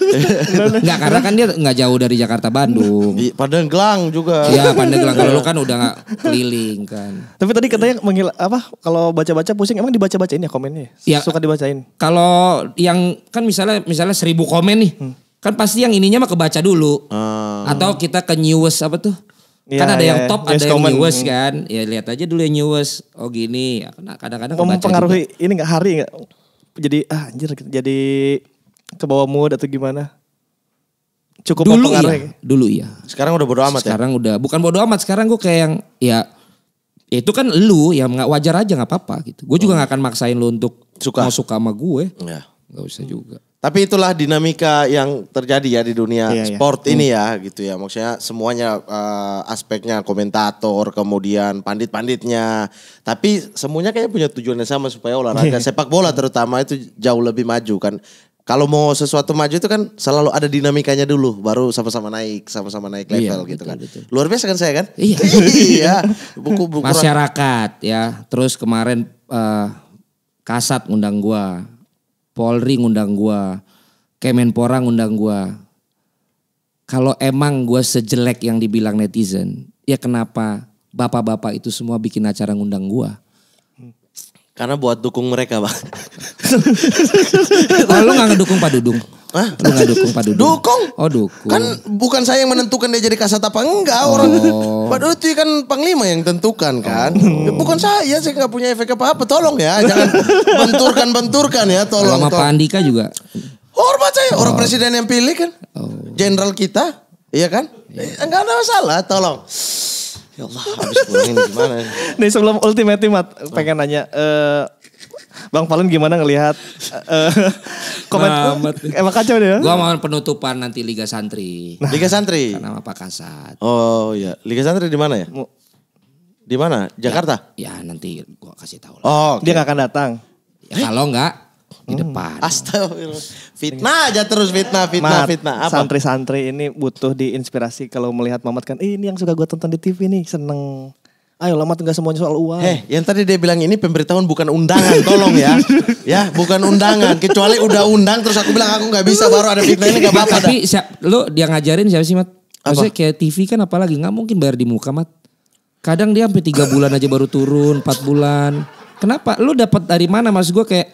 Nggak karena kan dia nggak jauh dari Jakarta Bandung. Di Pandeglang juga. Iya Pandeglang kalau lu kan udah nggak keliling kan. Tapi tadi katanya mengil apa kalau baca-baca pusing emang dibaca-bacain ya komennya? Ya, Suka dibacain. Kalau yang kan misalnya misalnya seribu komen nih. Hmm Kan pasti yang ininya mah kebaca dulu. Hmm. Atau kita ke newest apa tuh? Ya, kan ada ya, yang iya, iya. top, ya, ada yang newest hmm. kan. Ya lihat aja dulu yang newest. Oh gini, ya nah, kadang-kadang mempengaruhi juga. ini nggak hari nggak jadi ah anjir jadi ke bawah mood atau gimana? Cukup dulu Iya, dulu iya. Sekarang udah bodo amat ya? sekarang ya. udah bukan bodo amat, sekarang gue kayak yang ya itu kan lu yang nggak wajar aja nggak apa-apa gitu. Gue juga hmm. nggak akan maksain lu untuk suka. mau suka sama gue. Ya. Gak usah juga. Tapi itulah dinamika yang terjadi ya di dunia iya, iya. sport iya. ini hmm. ya gitu ya. Maksudnya semuanya uh, aspeknya komentator, kemudian pandit-panditnya. Tapi semuanya kayaknya punya tujuan yang sama supaya olahraga iya. sepak bola terutama itu jauh lebih maju kan. Kalau mau sesuatu maju itu kan selalu ada dinamikanya dulu, baru sama-sama naik, sama-sama naik iya, level iya, gitu betul, kan. Betul. Luar biasa kan saya kan? Iya. iya. Buku, buku masyarakat ya. Terus kemarin uh, Kasat ngundang gua Polri ngundang gue, Kemenpora ngundang gue. Kalau emang gue sejelek yang dibilang netizen, ya kenapa bapak-bapak itu semua bikin acara ngundang gue? Karena buat dukung mereka, Pak. oh, lu gak ngedukung Pak Dudung? Hah? Lu gak dukung Pak Dudung? Dukung. Oh dukung. Kan bukan saya yang menentukan dia jadi kasat apa enggak. Oh. Orang Pak Dudung itu kan panglima yang tentukan kan. Oh. Bukan saya, saya gak punya efek apa-apa. Tolong ya, jangan benturkan-benturkan ya. Tolong. Sama Pak Andika juga. Hormat saya, orang oh. presiden yang pilih kan. Oh. Jenderal kita, iya kan? Iya. Enggak eh, ada masalah, tolong. Ya Allah, habis pulangin gimana? Nih sebelum ultimate pengen nanya uh, Bang Palen gimana ngelihat uh, komen nah, emang kacau deh. Gua mau penutupan nanti Liga Santri. Nah. Liga Santri. Karena Pak Kasat. Oh iya, Liga Santri di mana ya? Di mana? Jakarta? Ya, ya nanti gua kasih tahu lah. Oh, okay. dia gak akan datang. Ya, kalau enggak di hmm. depan. Astagfirullah. Fitnah aja terus fitnah, fitnah, fitnah. Apa? Santri-santri ini butuh diinspirasi kalau melihat Mamat kan, eh, ini yang suka gue tonton di TV nih, seneng. Ayo lama nggak semuanya soal uang. hey, eh, yang tadi dia bilang ini pemberitahuan bukan undangan, tolong ya. ya, bukan undangan. Kecuali udah undang terus aku bilang aku nggak bisa baru ada fitnah ini gak apa-apa. Tapi siap, lu dia ngajarin siapa sih, Mat? Maksudnya apa? kayak TV kan apalagi nggak mungkin bayar di muka, Mat. Kadang dia sampai tiga bulan aja baru turun, empat bulan. Kenapa? Lu dapat dari mana? Mas gue kayak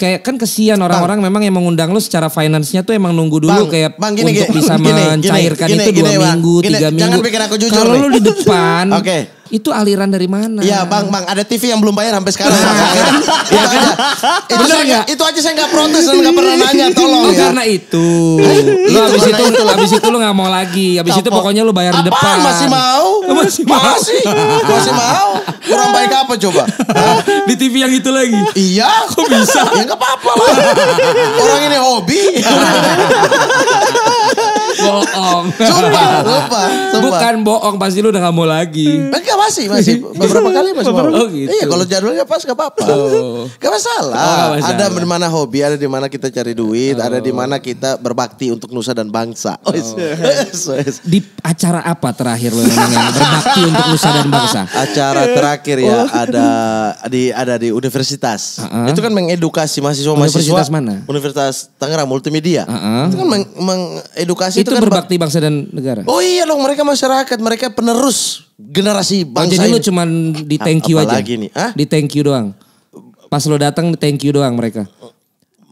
kayak kan kesian orang-orang memang yang mengundang lu secara finance-nya tuh emang nunggu dulu bang, kayak bang, gini, untuk gini, bisa gini, mencairkan gini, itu gini, dua gini, minggu, gini, tiga jangan minggu. Jangan bikin aku jujur. Kalau lu di depan, okay. Itu aliran dari mana? Iya bang, bang ada TV yang belum bayar sampai sekarang. Nah, kan? itu aja. Itu, saya, itu aja saya gak protes dan gak pernah nanya tolong oh, ya. Karena itu. lu abis itu, itu, abis itu lu gak mau lagi. Abis itu pokoknya lu bayar apa? di depan. masih mau? Masih mau? Masih, masih mau? Kurang baik apa coba? di TV yang itu lagi? Iya. Kok bisa? Ya gak apa-apa lah. Orang ini hobi bohong. Sumpah, sumpah, Bukan bohong, pasti lu udah gak mau lagi. Enggak masih, masih. Beberapa kali masih mau. Oh gitu. Iya, kalau jadwalnya pas gak apa-apa. Oh. Gak masalah. Oh, masalah. Ada di mana hobi, ada di mana kita cari duit, oh. ada di oh. mana kita berbakti untuk nusa dan bangsa. Oh. oh. di acara apa terakhir lu yang berbakti untuk nusa dan bangsa? Acara terakhir ya oh. ada di ada di universitas. Uh -huh. Itu kan mengedukasi mahasiswa-mahasiswa. Universitas mana? Universitas Tangerang Multimedia. Uh -huh. Itu kan mengedukasi itu, kan kan berbakti bangsa dan negara. Oh iya dong, mereka masyarakat, mereka penerus generasi oh, bangsa. Oh, jadi lu cuman di thank you Apalagi aja. Apalagi nih, ah? Di thank you doang. Pas lo datang di thank you doang mereka.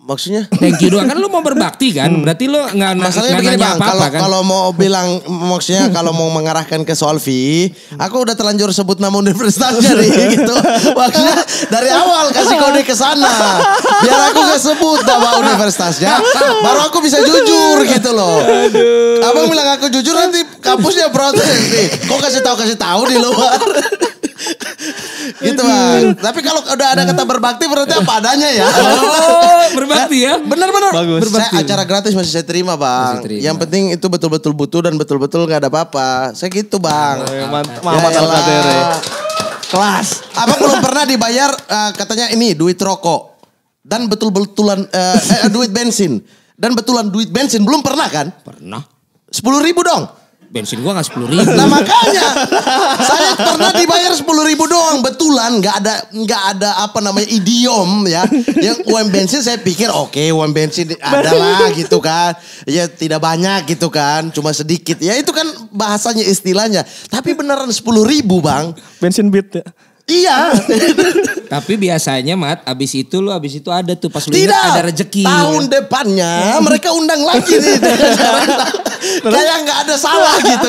Maksudnya? Thank you doang kan lu mau berbakti kan? Hmm. Berarti lu nggak Masalahnya gak begini Bang, kalau kan? kalau mau bilang maksudnya kalau mau mengarahkan ke soal Solvi, aku udah terlanjur sebut nama universitasnya nih gitu. maksudnya dari awal kasih kode ke sana. Biar aku gak sebut nama universitasnya, baru aku bisa jujur gitu loh. Aduh. Abang bilang aku jujur nanti kampusnya protes nanti. Kok kasih tahu kasih tahu di luar? gitu bang. Tapi kalau udah ada kata berbakti berarti apa adanya ya. Oh, berbakti ya. Eh, bener bener. Bagus. Berbakti. Saya acara gratis masih saya terima bang. terima. Yang penting itu betul-betul butuh dan betul-betul gak ada apa-apa. Saya gitu bang. Oh, iya, mantap. Ya, mantap ya Kelas. Apa belum pernah dibayar eh, katanya ini duit rokok. Dan betul-betulan eh, duit bensin. Dan betulan duit bensin belum pernah kan? Pernah. Sepuluh ribu dong bensin gua gak sepuluh ribu. Nah makanya saya pernah dibayar sepuluh ribu doang betulan nggak ada nggak ada apa namanya idiom ya. Yang uang bensin saya pikir oke okay, uang bensin ada lah gitu kan. Ya tidak banyak gitu kan, cuma sedikit. Ya itu kan bahasanya istilahnya. Tapi beneran sepuluh ribu bang. Bensin beat ya. Iya. Tapi biasanya Mat, abis itu lu abis itu ada tuh pas lu Tidak. ada rezeki. Tahun depannya mereka undang lagi nih. Kayak nggak ada salah gitu.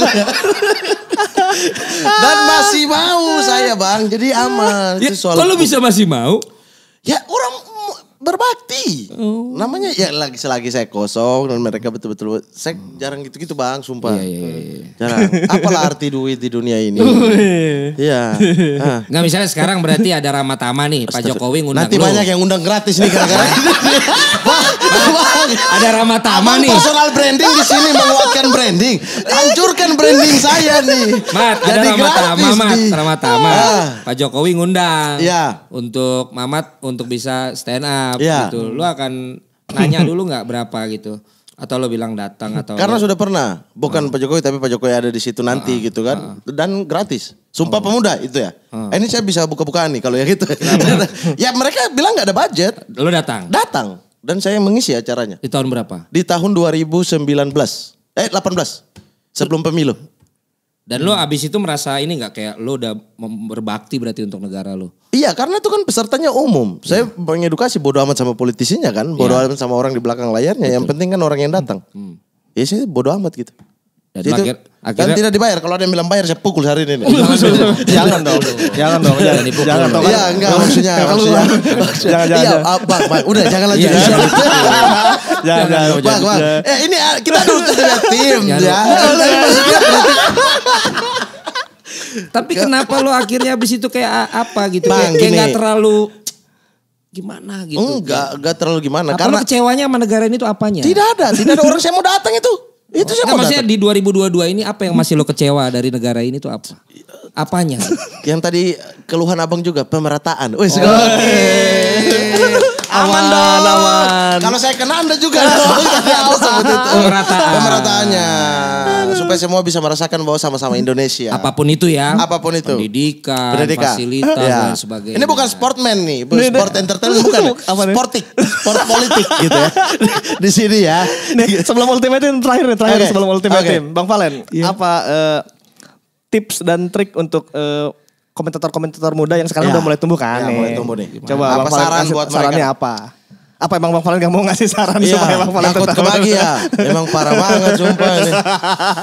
Dan masih mau saya bang, jadi aman. Ya, itu soal kalau bisa masih mau? Ya orang berbakti. Oh. Namanya ya lagi selagi saya kosong dan mereka betul-betul saya hmm. jarang gitu-gitu bang, sumpah. Iya, iya, iya. iya. Jarang. Apalah arti duit di dunia ini? Oh, iya. iya. Ah. Nggak misalnya sekarang berarti ada Ramatama nih, Pak Jokowi ngundang Nanti lu. banyak yang undang gratis nih gara-gara. bang, ada Ramatama nih. Personal branding di sini menguatkan branding. Hancurkan branding saya nih. Mat, Jadi ada Ramatama, Mat. Ramatama. Ah. Pak Jokowi ngundang. Iya. Untuk Mamat untuk bisa stand up siap yeah. gitu. Lu akan nanya dulu nggak berapa gitu atau lo bilang datang atau karena lo... sudah pernah bukan uh. Pak Jokowi tapi Pak Jokowi ada di situ nanti uh, gitu kan uh. dan gratis sumpah oh. pemuda itu ya uh. ini saya bisa buka-bukaan nih kalau ya gitu ya mereka bilang nggak ada budget lo datang datang dan saya mengisi acaranya di tahun berapa di tahun 2019 eh 18 sebelum pemilu dan lo hmm. abis itu merasa ini nggak kayak lo udah berbakti berarti untuk negara lo? Iya karena itu kan pesertanya umum. Saya yeah. mengedukasi bodoh amat sama politisinya kan, bodoh yeah. amat sama orang di belakang layarnya. Betul. Yang penting kan orang yang datang. Hmm. Ya saya bodoh amat gitu. Dan itu, akhir, kan akhirnya, dan tidak dibayar. Kalau ada yang bilang bayar, saya pukul hari ini. jangan dong, jangan dong, jangan, dipukul. jangan dong. Iya, enggak maksudnya. Kalau iya, jangan, jangan, iya, bang, Baik, udah jangan lanjut. Iya. jangan, jangan, jangan, bang, bang. Eh, ini ah, kita dulu tim ya. Tapi kenapa lo akhirnya habis itu kayak ah, apa gitu? Bang, kayak nggak terlalu gimana gitu. Enggak, enggak terlalu gimana. Apa karena kecewanya sama negara ini tuh apanya? Tidak ada, tidak ada orang saya mau datang itu. Itu siapa? Nah, maksudnya di 2022 ini apa yang masih lo kecewa dari negara ini tuh apa? Iya, Apanya? yang tadi keluhan abang juga pemerataan. Wih, oh, aman, dong. Aman. Kalau saya kena Anda juga. Pemerataan. Pemerataannya. Supaya semua bisa merasakan bahwa sama-sama Indonesia. Apapun itu ya. Apapun itu. Pendidikan, Pendidikan. fasilitas ya. dan sebagainya. Ini bukan sportman nih, sport entertainment bukan. Ya? Sportik, sport politik gitu ya. Di sini ya. Nih, sebelum ultimatum terakhir nih, terakhir okay. sebelum ultimatum. Okay. Bang Valen, yeah. apa uh, tips dan trik untuk uh, komentator-komentator muda yang sekarang ya. udah mulai tumbuh kan? Ya, mulai tumbuh nih. Coba apa Bang saran Valen, buat sarannya mereka? apa? Apa emang Bang Valen gak mau ngasih saran iya, supaya Bang Valen tetap kebagi ya? emang parah banget sumpah ini.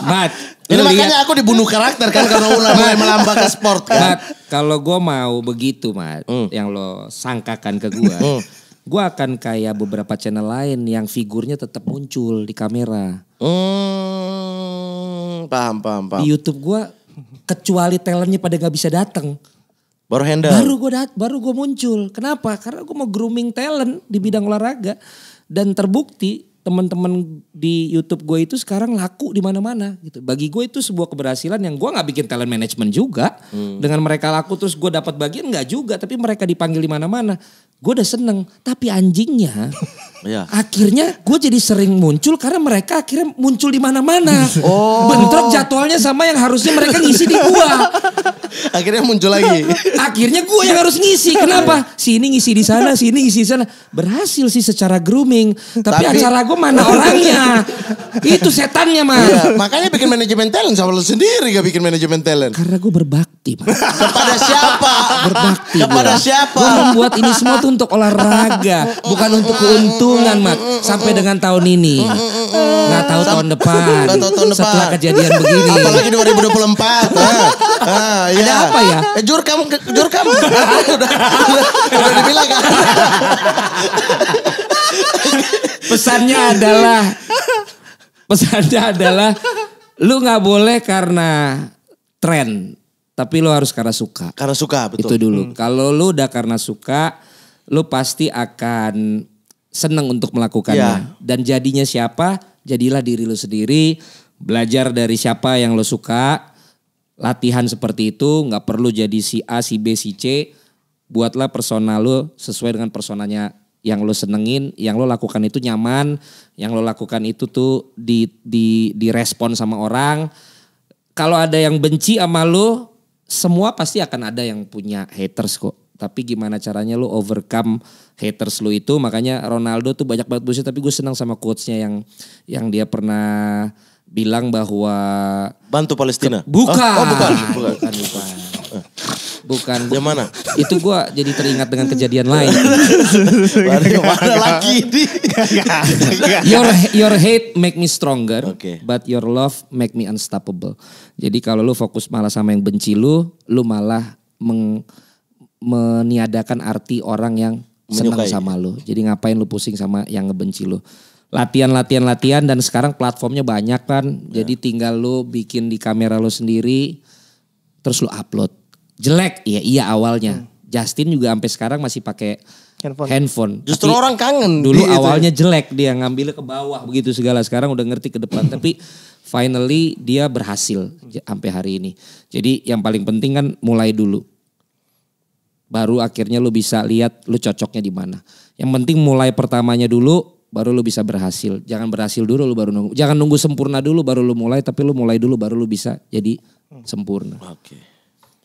Mat, ini liat. makanya aku dibunuh karakter kan karena ulah mulai melambat sport kan. Mat, kalau gue mau begitu Mat, mm. yang lo sangkakan ke gue. Mm. Gue akan kayak beberapa channel lain yang figurnya tetap muncul di kamera. Hmm, paham, paham, paham. Di YouTube gue kecuali talentnya pada nggak bisa datang. Baru handle. Baru gue dat, baru gue muncul. Kenapa? Karena gue mau grooming talent di bidang olahraga dan terbukti teman-teman di YouTube gue itu sekarang laku di mana-mana gitu. Bagi gue itu sebuah keberhasilan yang gue nggak bikin talent management juga. Hmm. Dengan mereka laku terus gue dapat bagian nggak juga, tapi mereka dipanggil di mana-mana gue udah seneng tapi anjingnya ya. akhirnya gue jadi sering muncul karena mereka akhirnya muncul di mana-mana oh. bentrok jadwalnya sama yang harusnya mereka ngisi di gue akhirnya muncul lagi akhirnya gue yang harus ngisi kenapa sini ngisi di sana sini ngisi di sana berhasil sih secara grooming tapi, tapi... acara gue mana orangnya itu setannya mah ya, makanya bikin manajemen talent sama lo sendiri gak bikin manajemen talent karena gue berbakti man. kepada siapa berbakti kepada gua. siapa gue membuat ini semua itu untuk olahraga, bukan untuk keuntungan, Mat. Sampai dengan tahun ini. Nggak tahu tahun depan. Setelah kejadian begini. Apalagi 2024. ah, ya. Ada iya. apa ya? Eh, kamu, jur kamu udah, udah dibilang kan. Pesannya adalah pesannya adalah lu nggak boleh karena tren tapi lu harus karena suka karena suka betul itu dulu hmm. kalau lu udah karena suka lu pasti akan senang untuk melakukannya. Yeah. Dan jadinya siapa? Jadilah diri lu sendiri, belajar dari siapa yang lu suka. Latihan seperti itu nggak perlu jadi si A, si B, si C. Buatlah personal lu sesuai dengan personanya yang lo senengin, yang lo lakukan itu nyaman, yang lo lakukan itu tuh di di direspon sama orang. Kalau ada yang benci sama lo, semua pasti akan ada yang punya haters kok tapi gimana caranya lu overcome haters lu itu makanya Ronaldo tuh banyak banget bullshit tapi gue senang sama quotesnya yang yang dia pernah bilang bahwa bantu Palestina ke, bukan. Oh, oh, bukan bukan bukan bukan bukan yang mana itu gue jadi teringat dengan kejadian lain mana lagi nih your your hate make me stronger okay. but your love make me unstoppable jadi kalau lu fokus malah sama yang benci lu lu malah meng meniadakan arti orang yang senang sama lu. Jadi ngapain lu pusing sama yang ngebenci lu. Latihan, latihan, latihan dan sekarang platformnya banyak kan. Ya. Jadi tinggal lu bikin di kamera lu sendiri terus lu upload. Jelek, iya iya awalnya. Hmm. Justin juga sampai sekarang masih pakai handphone. handphone. Justru tapi orang kangen. Dulu gitu. awalnya jelek dia ngambil ke bawah begitu segala. Sekarang udah ngerti ke depan. tapi finally dia berhasil sampai hari ini. Jadi yang paling penting kan mulai dulu baru akhirnya lu bisa lihat lu cocoknya di mana. Yang penting mulai pertamanya dulu baru lu bisa berhasil. Jangan berhasil dulu lu baru nunggu. Jangan nunggu sempurna dulu baru lu mulai tapi lu mulai dulu baru lu bisa jadi sempurna. Oke. Okay.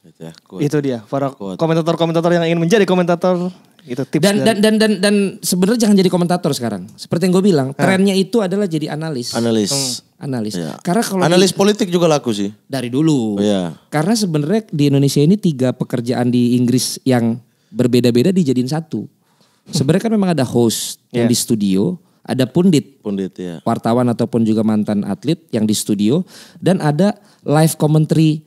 Itu, kuat. Ya, itu dia para komentator-komentator yang ingin menjadi komentator itu tips dan dan dan dan, dan sebenarnya jangan jadi komentator sekarang. Seperti yang gue bilang, ha. Ah. trennya itu adalah jadi analis. Analis. Hmm. Analis. Ya. Karena kalau analis di, politik juga laku sih. Dari dulu. Oh, ya. Karena sebenarnya di Indonesia ini tiga pekerjaan di Inggris yang berbeda-beda dijadiin satu. Sebenarnya kan memang ada host yeah. Iya. di studio, ada pundit, pundit ya. wartawan ataupun juga mantan atlet yang di studio, dan ada live commentary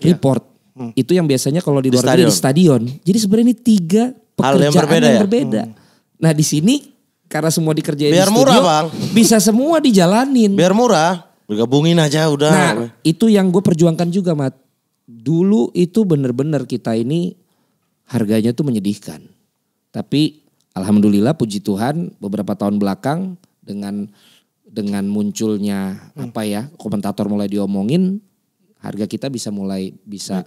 iya. report. Hmm. Itu yang biasanya kalau di luar di stadion. Jadi sebenarnya ini tiga pekerjaan Hal yang berbeda. Yang ya? Hmm. Nah di sini karena semua dikerjain Biar di studio, murah bang. bisa semua dijalanin. Biar murah, bergabungin aja udah. Nah itu yang gue perjuangkan juga Mat. Dulu itu bener-bener kita ini harganya tuh menyedihkan. Tapi alhamdulillah puji Tuhan beberapa tahun belakang dengan dengan munculnya hmm. apa ya komentator mulai diomongin harga kita bisa mulai bisa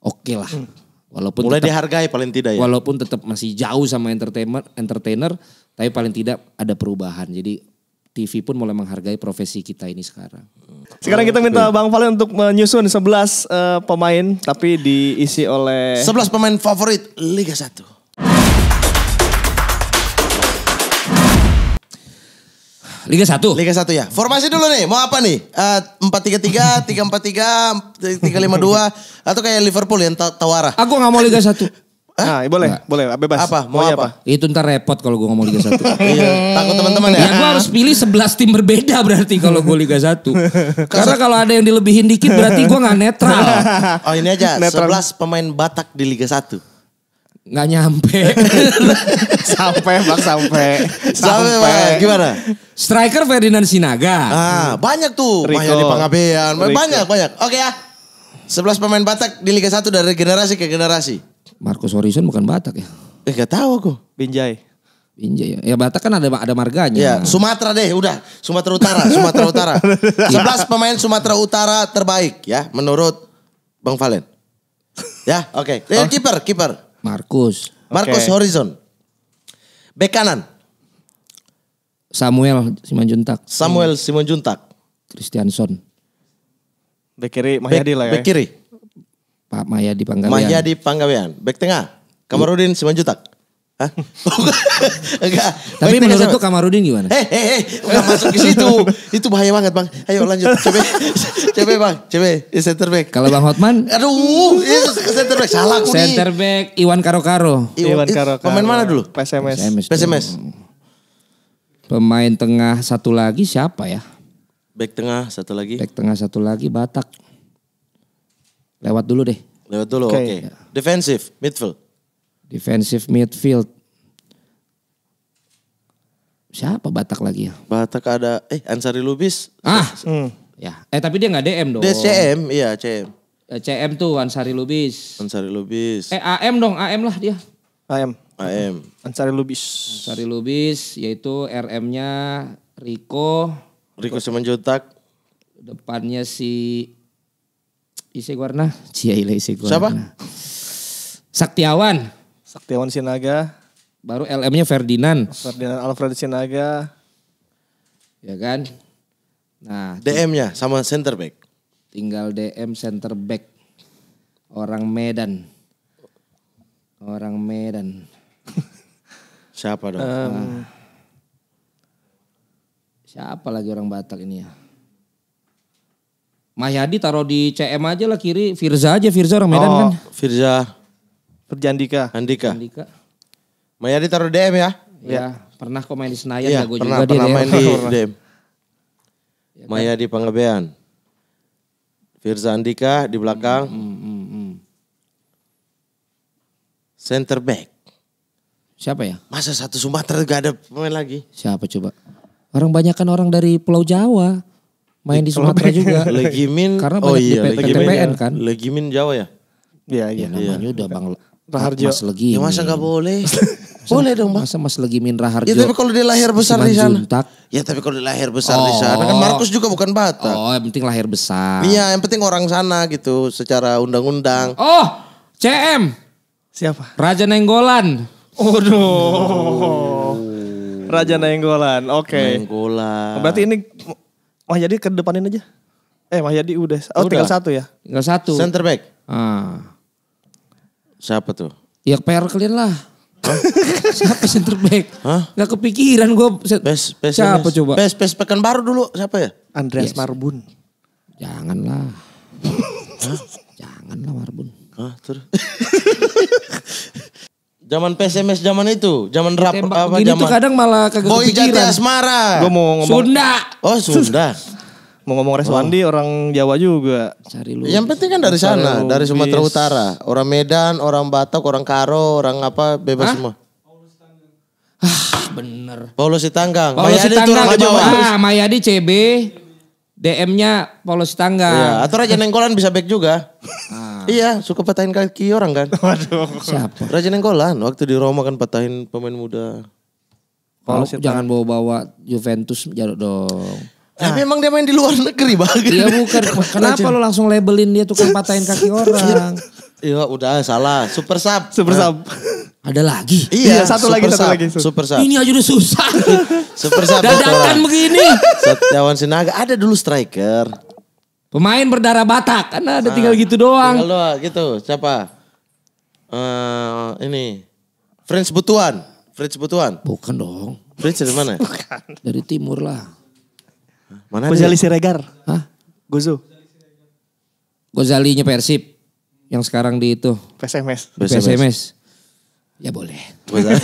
oke okay lah. Hmm. Walaupun mulai tetap, dihargai paling tidak ya. Walaupun tetap masih jauh sama entertainer, entertainer, tapi paling tidak ada perubahan. Jadi TV pun mulai menghargai profesi kita ini sekarang. Sekarang kita minta Bang Valen untuk menyusun 11 uh, eh, pemain tapi diisi oleh 11 pemain favorit Liga 1. Liga 1? Liga 1 ya. Formasi dulu nih, mau apa nih? Eh, empat tiga tiga, tiga empat tiga, tiga lima dua, atau kayak Liverpool yang tawara? Aku nggak mau Liga 1. Hah? Nah, iya, boleh, Nggak. boleh, ah, bebas. Apa? Mau, mau apa? apa? Itu ntar repot kalau gue ngomong Liga 1. iya, takut teman-teman ya. Ya gue harus pilih 11 tim berbeda berarti kalau gue Liga 1. Karena kalau ada yang dilebihin dikit berarti gue gak netral. Oh, oh ini aja, netral. 11 pemain Batak di Liga 1 nggak nyampe sampai bang sampai sampai gimana striker Ferdinand Sinaga ah banyak tuh Rico. banyak di Pangabean banyak banyak oke ya sebelas pemain Batak di Liga 1 dari generasi ke generasi Markus Horizon bukan Batak ya eh gak tahu aku Binjai Binjai ya. Ya Batak kan ada ada marganya. Ya, Sumatera deh udah. Sumatera Utara, Sumatera Utara. Iya. sebelas pemain Sumatera Utara terbaik ya menurut Bang Valen. Ya, oke. Okay. Eh, oh. kiper, kiper. Markus. Markus Horizon. Bek kanan. Samuel Simanjuntak. Samuel Simanjuntak. Christianson, Bek kiri Mahyadi lah ya. Bek kiri. Pak Mahyadi Panggawian. Mahyadi Panggawian. Bek tengah. Kamarudin Simanjuntak. Hah? Enggak. Tapi Baik, menurut tuh Kamarudin gimana? Eh, eh, eh, enggak masuk ke situ. Itu bahaya banget, Bang. Ayo lanjut. Coba. Coba, Bang. Coba ya, center back. Kalau Bang Hotman? Aduh, itu iya, center back salah aku nih. Center back Iwan Karo-Karo. Iwan Karo-Karo. Pemain mana dulu? PSMS. PSMS. PSMS. Pemain tengah satu lagi siapa ya? Back tengah satu lagi. Back tengah satu lagi Batak. Lewat dulu deh. Lewat dulu, oke. Okay. Okay. Defensive, midfield. Defensive midfield. Siapa Batak lagi ya? Batak ada eh Ansari Lubis. Ah. Hmm. Ya, eh tapi dia nggak DM dong. Dcm iya CM. Eh, CM tuh Ansari Lubis. Ansari Lubis. Eh AM dong, AM lah dia. AM. AM. Ansari Lubis. Ansari Lubis yaitu RM-nya Riko Rico Semenjutak. Depannya si Isi Cia Ciaila Isi Siapa? Saktiawan. Saktiawan Sinaga. Baru LM-nya Ferdinand. Ferdinand Alfred Sinaga. Ya kan? Nah, DM-nya sama center back. Tinggal DM center back. Orang Medan. Orang Medan. Siapa dong? Um, nah. Siapa lagi orang Batak ini ya? Mahyadi taruh di CM aja lah kiri, Firza aja Firza orang Medan oh, kan. Firza. Perjandika, Andika. Andika. Andika. Maya ditaruh DM ya. ya? ya? pernah kok main di Senayan ya, gue pernah, juga pernah di main di DM. Ya kan? Maya di Pangebean. Firza Andika di belakang. Hmm, hmm, hmm, hmm. Center back. Siapa ya? Masa satu Sumatera gak ada pemain lagi? Siapa coba? Orang banyak kan orang dari Pulau Jawa main di, di Sumatera juga. Legimin. Karena oh banyak oh iya, di PTPN ya. kan. Legimin Jawa ya? Iya, iya. Ya, namanya iya. udah Bang Raharjo. Mas Legi. Ya masa gak boleh? boleh dong Mas Masa Mas min Raharjo. Ya tapi kalau dia lahir besar di sana. Juntak. Ya tapi kalau dia lahir besar oh. di sana. Kan Markus juga bukan Batak. Oh yang penting lahir besar. Iya yang penting orang sana gitu. Secara undang-undang. Oh CM. Siapa? Raja Nenggolan. Waduh. Oh. Raja Nenggolan. Oke. Okay. Nenggolan. Oh, berarti ini. Wah jadi ke depanin aja. Eh Mahyadi udah. Oh udah. tinggal satu ya? Tinggal satu. Center back. Ah. Siapa tuh? Ya PR kalian lah. siapa center back? Hah? Gak kepikiran gue. Best, best, siapa best. coba? Pes, pes pekan baru dulu. Siapa ya? Andreas yes. Marbun. Janganlah. Hah? Janganlah Marbun. Hah, terus? Zaman PSMS zaman itu, zaman rap Tembak apa zaman. tuh kadang malah kagak Boy kepikiran. Boy Jati Asmara. Gua mau ngomong. Sunda. Oh, Sunda. Mau ngomong Reswandi oh. orang Jawa juga. Cari lu. Yang penting kan dari sana, dari Sumatera Utara. Orang Medan, orang Batak, orang Karo, orang apa bebas Hah? semua. Ah, bener. Paulus Sitanggang. Paulus Sitanggang Jawa. Ah, Mayadi CB. DM-nya Paulus Sitanggang. Iya, atau Raja Nengkolan bisa back juga. Ah. iya, suka patahin kaki orang kan. Waduh. Siapa? Raja Nengkolan waktu di Roma kan patahin pemain muda. Paulus jangan bawa-bawa Juventus jaduk dong. Ya, nah. emang dia main di luar negeri banget. Iya bukan. Kenapa lo langsung labelin dia tukang patahin kaki orang? Iya udah salah. Super sub. Super nah. sub. Ada lagi. Iya, iya satu lagi sub. satu lagi. Super sub. Ini aja udah susah. super sub. Dadakan begini. Setiawan Sinaga ada dulu striker. Pemain berdarah Batak. Karena ada nah, tinggal gitu doang. Tinggal doang gitu. Siapa? Uh, ini. French Butuan. French Butuan. Bukan dong. French dari mana? Bukan. Dari timur lah. Mana Gozali ya? Siregar. Hah? Gozo. Gozalinya Persib. Yang sekarang di itu. PSMS. PSMS. PSMS. Ya boleh.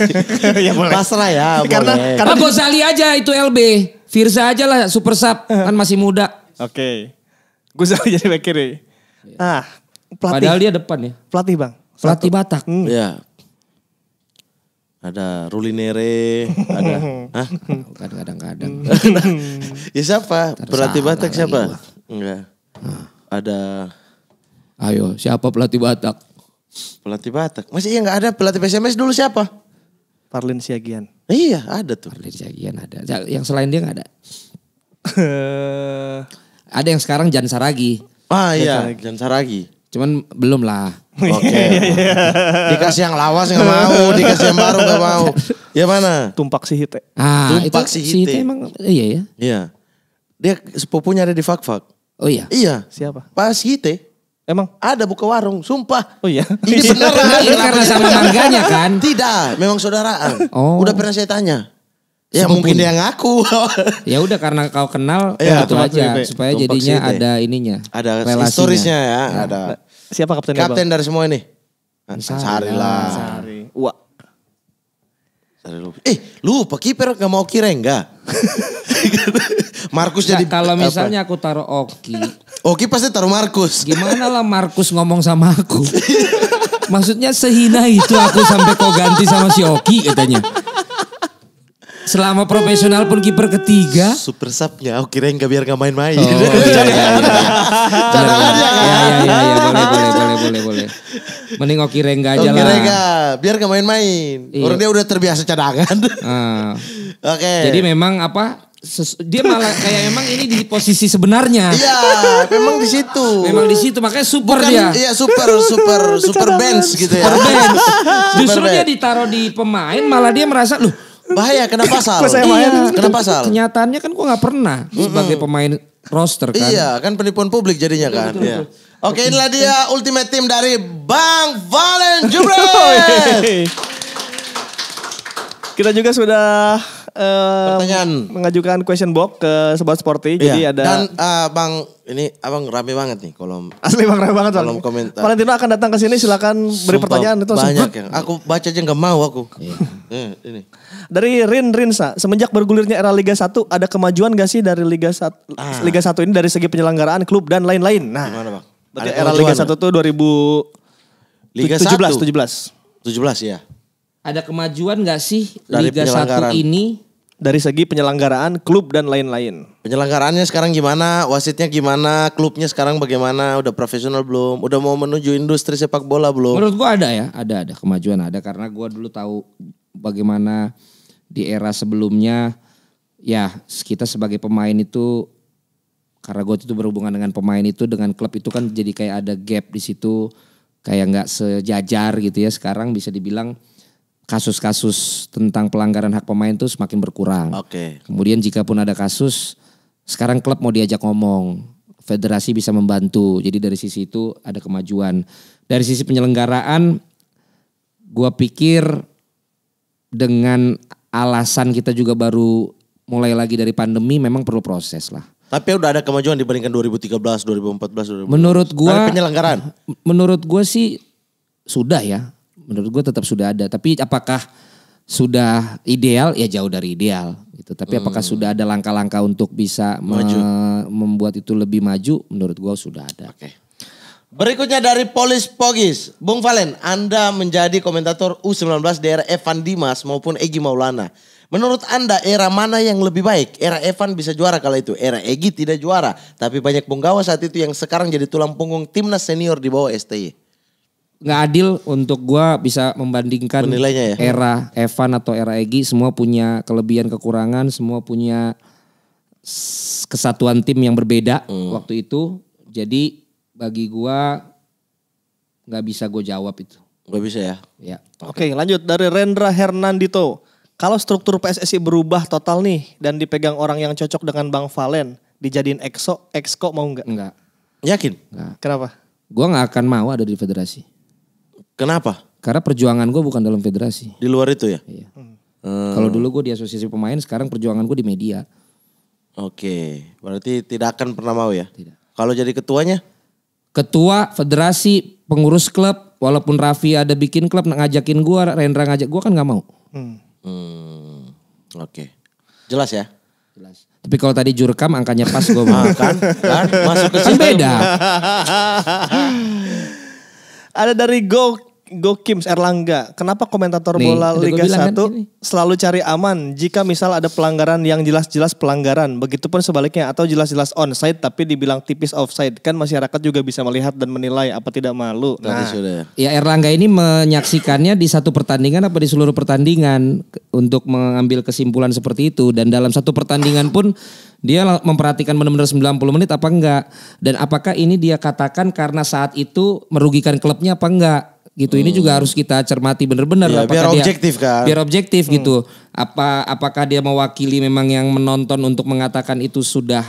ya boleh. Pasrah ya karena, boleh. Karena, ah, Gozali aja itu LB. Firza aja lah super sub. kan masih muda. Oke. Okay. Gozali jadi back kiri. Iya. Ah. Pelatih. Padahal dia depan ya. Pelatih bang. Pelatih Batak. Hmm. Iya ada Rulinere, ada Hah? kadang-kadang. ya siapa? pelatih Batak siapa? Enggak. Ada Ayo, siapa pelatih Batak? Pelatih Batak. Masih iya enggak ada pelatih PSMS dulu siapa? Parlin Siagian. Iya, ada tuh. Parlin Siagian ada. Yang selain dia enggak ada. ada yang sekarang Jan Saragi. Ah iya, Jan Saragi. Cuman belum lah. Iya, Oke. Okay. Iya, iya. dikasih yang lawas nggak mau, dikasih yang baru gak mau. Ya mana? Tumpak si Hite. Ah, Tumpak si, hite. si Hite. emang iya ya. Iya. Dia sepupunya ada di fak-fak, Oh iya. Iya. Siapa? Pas Hite. Emang? Ada buka warung, sumpah. Oh iya. Ini beneran. Ini karena sama tangganya kan? Tidak, memang saudaraan. Oh. Udah pernah saya tanya. Ya Sepupun. mungkin dia ngaku. ya udah karena kau kenal iya, ya, itu aja ya, supaya jadinya sini. ada ininya. Ada historisnya ya, ya, ada. Siapa kapten Kapten dari semua ini? Sari lah. Sari. Wah. eh lu Eh, lupa kiper gak mau kira enggak? Markus jadi kalau misalnya apa? aku taruh Oki. Oki pasti taruh Markus. Gimana lah Markus ngomong sama aku? Maksudnya sehina itu aku sampai kau ganti sama si Oki katanya. Selama profesional pun kiper ketiga. Super subnya, aku kira enggak biar nggak main-main. Oh, iya, iya, iya. Cara aja kan. Iya, iya, boleh, boleh, boleh, boleh, boleh. Mending oki rengga aja lah. rengga, biar nggak main-main. Iya. Orang dia udah terbiasa cadangan. Uh. Oke. Okay. Jadi memang apa? dia malah kayak emang ini di posisi sebenarnya. Iya, memang di situ. Memang di situ makanya super Bukan, dia. Iya, super super super bench gitu ya. Super bench. Justru super dia ditaruh di pemain malah dia merasa loh Bahaya kena pasal. saya bahaya, iya. kenapa kena pasal. Kenyataannya kan gue gak pernah mm sebagai pemain roster kan. Iya, kan penipuan publik jadinya iya, kan. Betul, iya. betul, betul. Iya. Oke, inilah dia ultimate team dari Bang Valen Jubren. Oh, Kita juga sudah uh, mengajukan question box ke sobat sporty. Iya. Jadi ada dan uh, Bang ini Abang rame banget nih kolom. Asli Bang rame banget kolom komentar. Valentino akan datang ke sini silakan beri pertanyaan itu banyak yang aku baca aja nggak mau aku. Hmm, ini. Dari Rin Rinsa, semenjak bergulirnya era Liga 1 ada kemajuan gak sih dari Liga 1 ah. Liga 1 ini dari segi penyelenggaraan klub dan lain-lain? Nah. Gimana, Bang? ada era Liga 1 tuh 2000 Liga 17, 17. 17 ya. Ada kemajuan gak sih dari Liga 1 ini dari segi penyelenggaraan klub dan lain-lain. Penyelenggaraannya sekarang gimana? Wasitnya gimana? Klubnya sekarang bagaimana? Udah profesional belum? Udah mau menuju industri sepak bola belum? Menurut gua ada ya, ada ada kemajuan ada karena gua dulu tahu bagaimana di era sebelumnya ya kita sebagai pemain itu karena gue itu berhubungan dengan pemain itu dengan klub itu kan jadi kayak ada gap di situ kayak nggak sejajar gitu ya sekarang bisa dibilang kasus-kasus tentang pelanggaran hak pemain itu semakin berkurang. Oke. Okay. Kemudian jika pun ada kasus sekarang klub mau diajak ngomong, federasi bisa membantu. Jadi dari sisi itu ada kemajuan. Dari sisi penyelenggaraan gue pikir dengan alasan kita juga baru mulai lagi dari pandemi memang perlu proses lah. Tapi udah ada kemajuan dibandingkan 2013, 2014, 2015. Menurut gua Dari penyelenggaraan. Menurut gua sih sudah ya. Menurut gua tetap sudah ada, tapi apakah sudah ideal? Ya jauh dari ideal gitu. Tapi hmm. apakah sudah ada langkah-langkah untuk bisa maju. Me membuat itu lebih maju? Menurut gua sudah ada. Oke. Okay. Berikutnya dari Polis Pogis. Bung Valen, Anda menjadi komentator U19 di era Evan Dimas maupun Egi Maulana. Menurut Anda era mana yang lebih baik? Era Evan bisa juara kala itu, era Egi tidak juara. Tapi banyak penggawa saat itu yang sekarang jadi tulang punggung timnas senior di bawah STI. Nggak adil untuk gue bisa membandingkan Nilainya ya? era Evan atau era Egi. Semua punya kelebihan kekurangan, semua punya kesatuan tim yang berbeda hmm. waktu itu. Jadi bagi gua nggak bisa gue jawab itu. Gak bisa ya? Ya. Oke okay, lanjut dari Rendra Hernandito. Kalau struktur PSSI berubah total nih dan dipegang orang yang cocok dengan Bang Valen, dijadiin EXO, EXCO mau nggak? Enggak. Yakin? Enggak. Kenapa? Gue nggak akan mau ada di federasi. Kenapa? Karena perjuangan gue bukan dalam federasi. Di luar itu ya? Iya. Hmm. Eh. Kalau dulu gue di asosiasi pemain, sekarang perjuangan gue di media. Oke, berarti tidak akan pernah mau ya? Tidak. Kalau jadi ketuanya? ketua federasi pengurus klub walaupun Raffi ada bikin klub ngajakin gua Rendra ngajak gua kan nggak mau hmm. hmm oke okay. jelas ya jelas tapi kalau tadi jurkam angkanya pas gua mau ah, kan? kan, masuk ke kan sini beda ada dari Gok Gokims Erlangga, kenapa komentator Nih, bola Liga 1 kan selalu cari aman jika misal ada pelanggaran yang jelas-jelas pelanggaran, begitupun sebaliknya atau jelas-jelas onside tapi dibilang tipis offside, kan masyarakat juga bisa melihat dan menilai apa tidak malu. nah, sudah. Ya Erlangga ini menyaksikannya di satu pertandingan apa di seluruh pertandingan untuk mengambil kesimpulan seperti itu dan dalam satu pertandingan pun dia memperhatikan benar-benar 90 menit apa enggak dan apakah ini dia katakan karena saat itu merugikan klubnya apa enggak gitu. Ini juga harus kita cermati bener-bener benar ya, biar objektif dia, kan. Biar objektif gitu. hmm. gitu. Apa apakah dia mewakili memang yang menonton untuk mengatakan itu sudah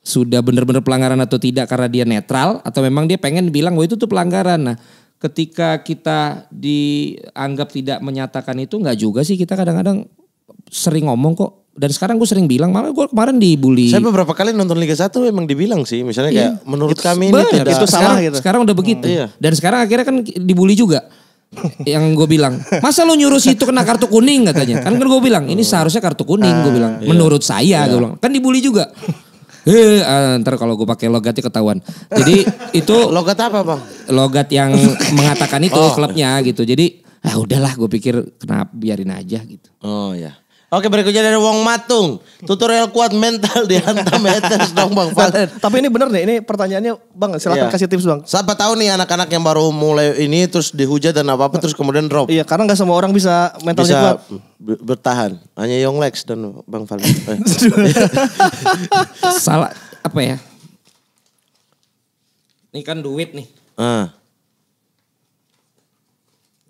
sudah benar-benar pelanggaran atau tidak karena dia netral atau memang dia pengen bilang wah oh, itu tuh pelanggaran. Nah, ketika kita dianggap tidak menyatakan itu nggak juga sih kita kadang-kadang sering ngomong kok dan sekarang gue sering bilang malah gue kemarin dibully. Saya beberapa kali nonton Liga 1 emang dibilang sih misalnya kayak iya. menurut kami ini tidak, itu salah sekarang, gitu. Sekarang udah begitu. Hmm, iya. Dan sekarang akhirnya kan dibully juga. yang gue bilang masa lu nyuruh situ kena kartu kuning katanya kan kan gue bilang ini seharusnya kartu kuning gue ah, bilang iya. menurut saya iya. gue bilang kan dibully juga Heh uh, ah, ntar kalau gue pakai logatnya ketahuan. Jadi itu logat apa bang? Logat yang mengatakan itu oh. klubnya gitu. Jadi ah udahlah gue pikir kenapa biarin aja gitu. Oh ya. Oke berikutnya dari Wong Matung. Tutorial kuat mental dihantam haters dong Bang nah, Valen. Tapi ini bener nih, ini pertanyaannya Bang silahkan iya. kasih tips Bang. Siapa tahu nih anak-anak yang baru mulai ini terus dihujat dan apa-apa terus kemudian drop. Iya karena gak semua orang bisa mentalnya bisa kuat. bertahan. Hanya Young Lex dan Bang Valen. Eh. Salah apa ya? Ini kan duit nih. Ah.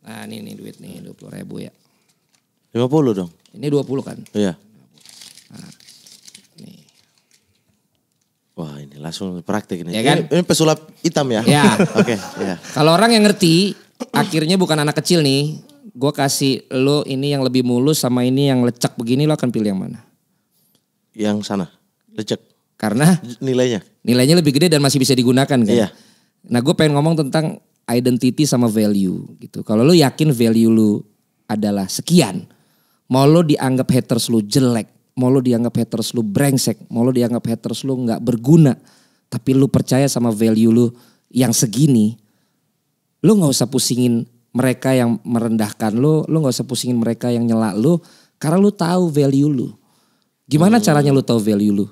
Nah ini nih duit nih 20 ribu ya. 50 dong. Ini 20 kan? Iya. Nah, Wah ini langsung praktik ini. Ya kan? Ini, pesulap hitam ya? ya. Iya. Oke. okay, ya. Kalau orang yang ngerti, akhirnya bukan anak kecil nih. Gue kasih lo ini yang lebih mulus sama ini yang lecek begini lo akan pilih yang mana? Yang sana, lecek. Karena? Nilainya? Nilainya lebih gede dan masih bisa digunakan kan? Iya. Nah gue pengen ngomong tentang identity sama value gitu. Kalau lo yakin value lo adalah sekian, Mau lo dianggap haters lu jelek, mau lo dianggap haters lu brengsek, mau lo dianggap haters lu nggak berguna, tapi lu percaya sama value lu yang segini, lu nggak usah pusingin mereka yang merendahkan lu, lu nggak usah pusingin mereka yang nyela lu, karena lu tahu value lu. Gimana hmm. caranya lu tahu value lu?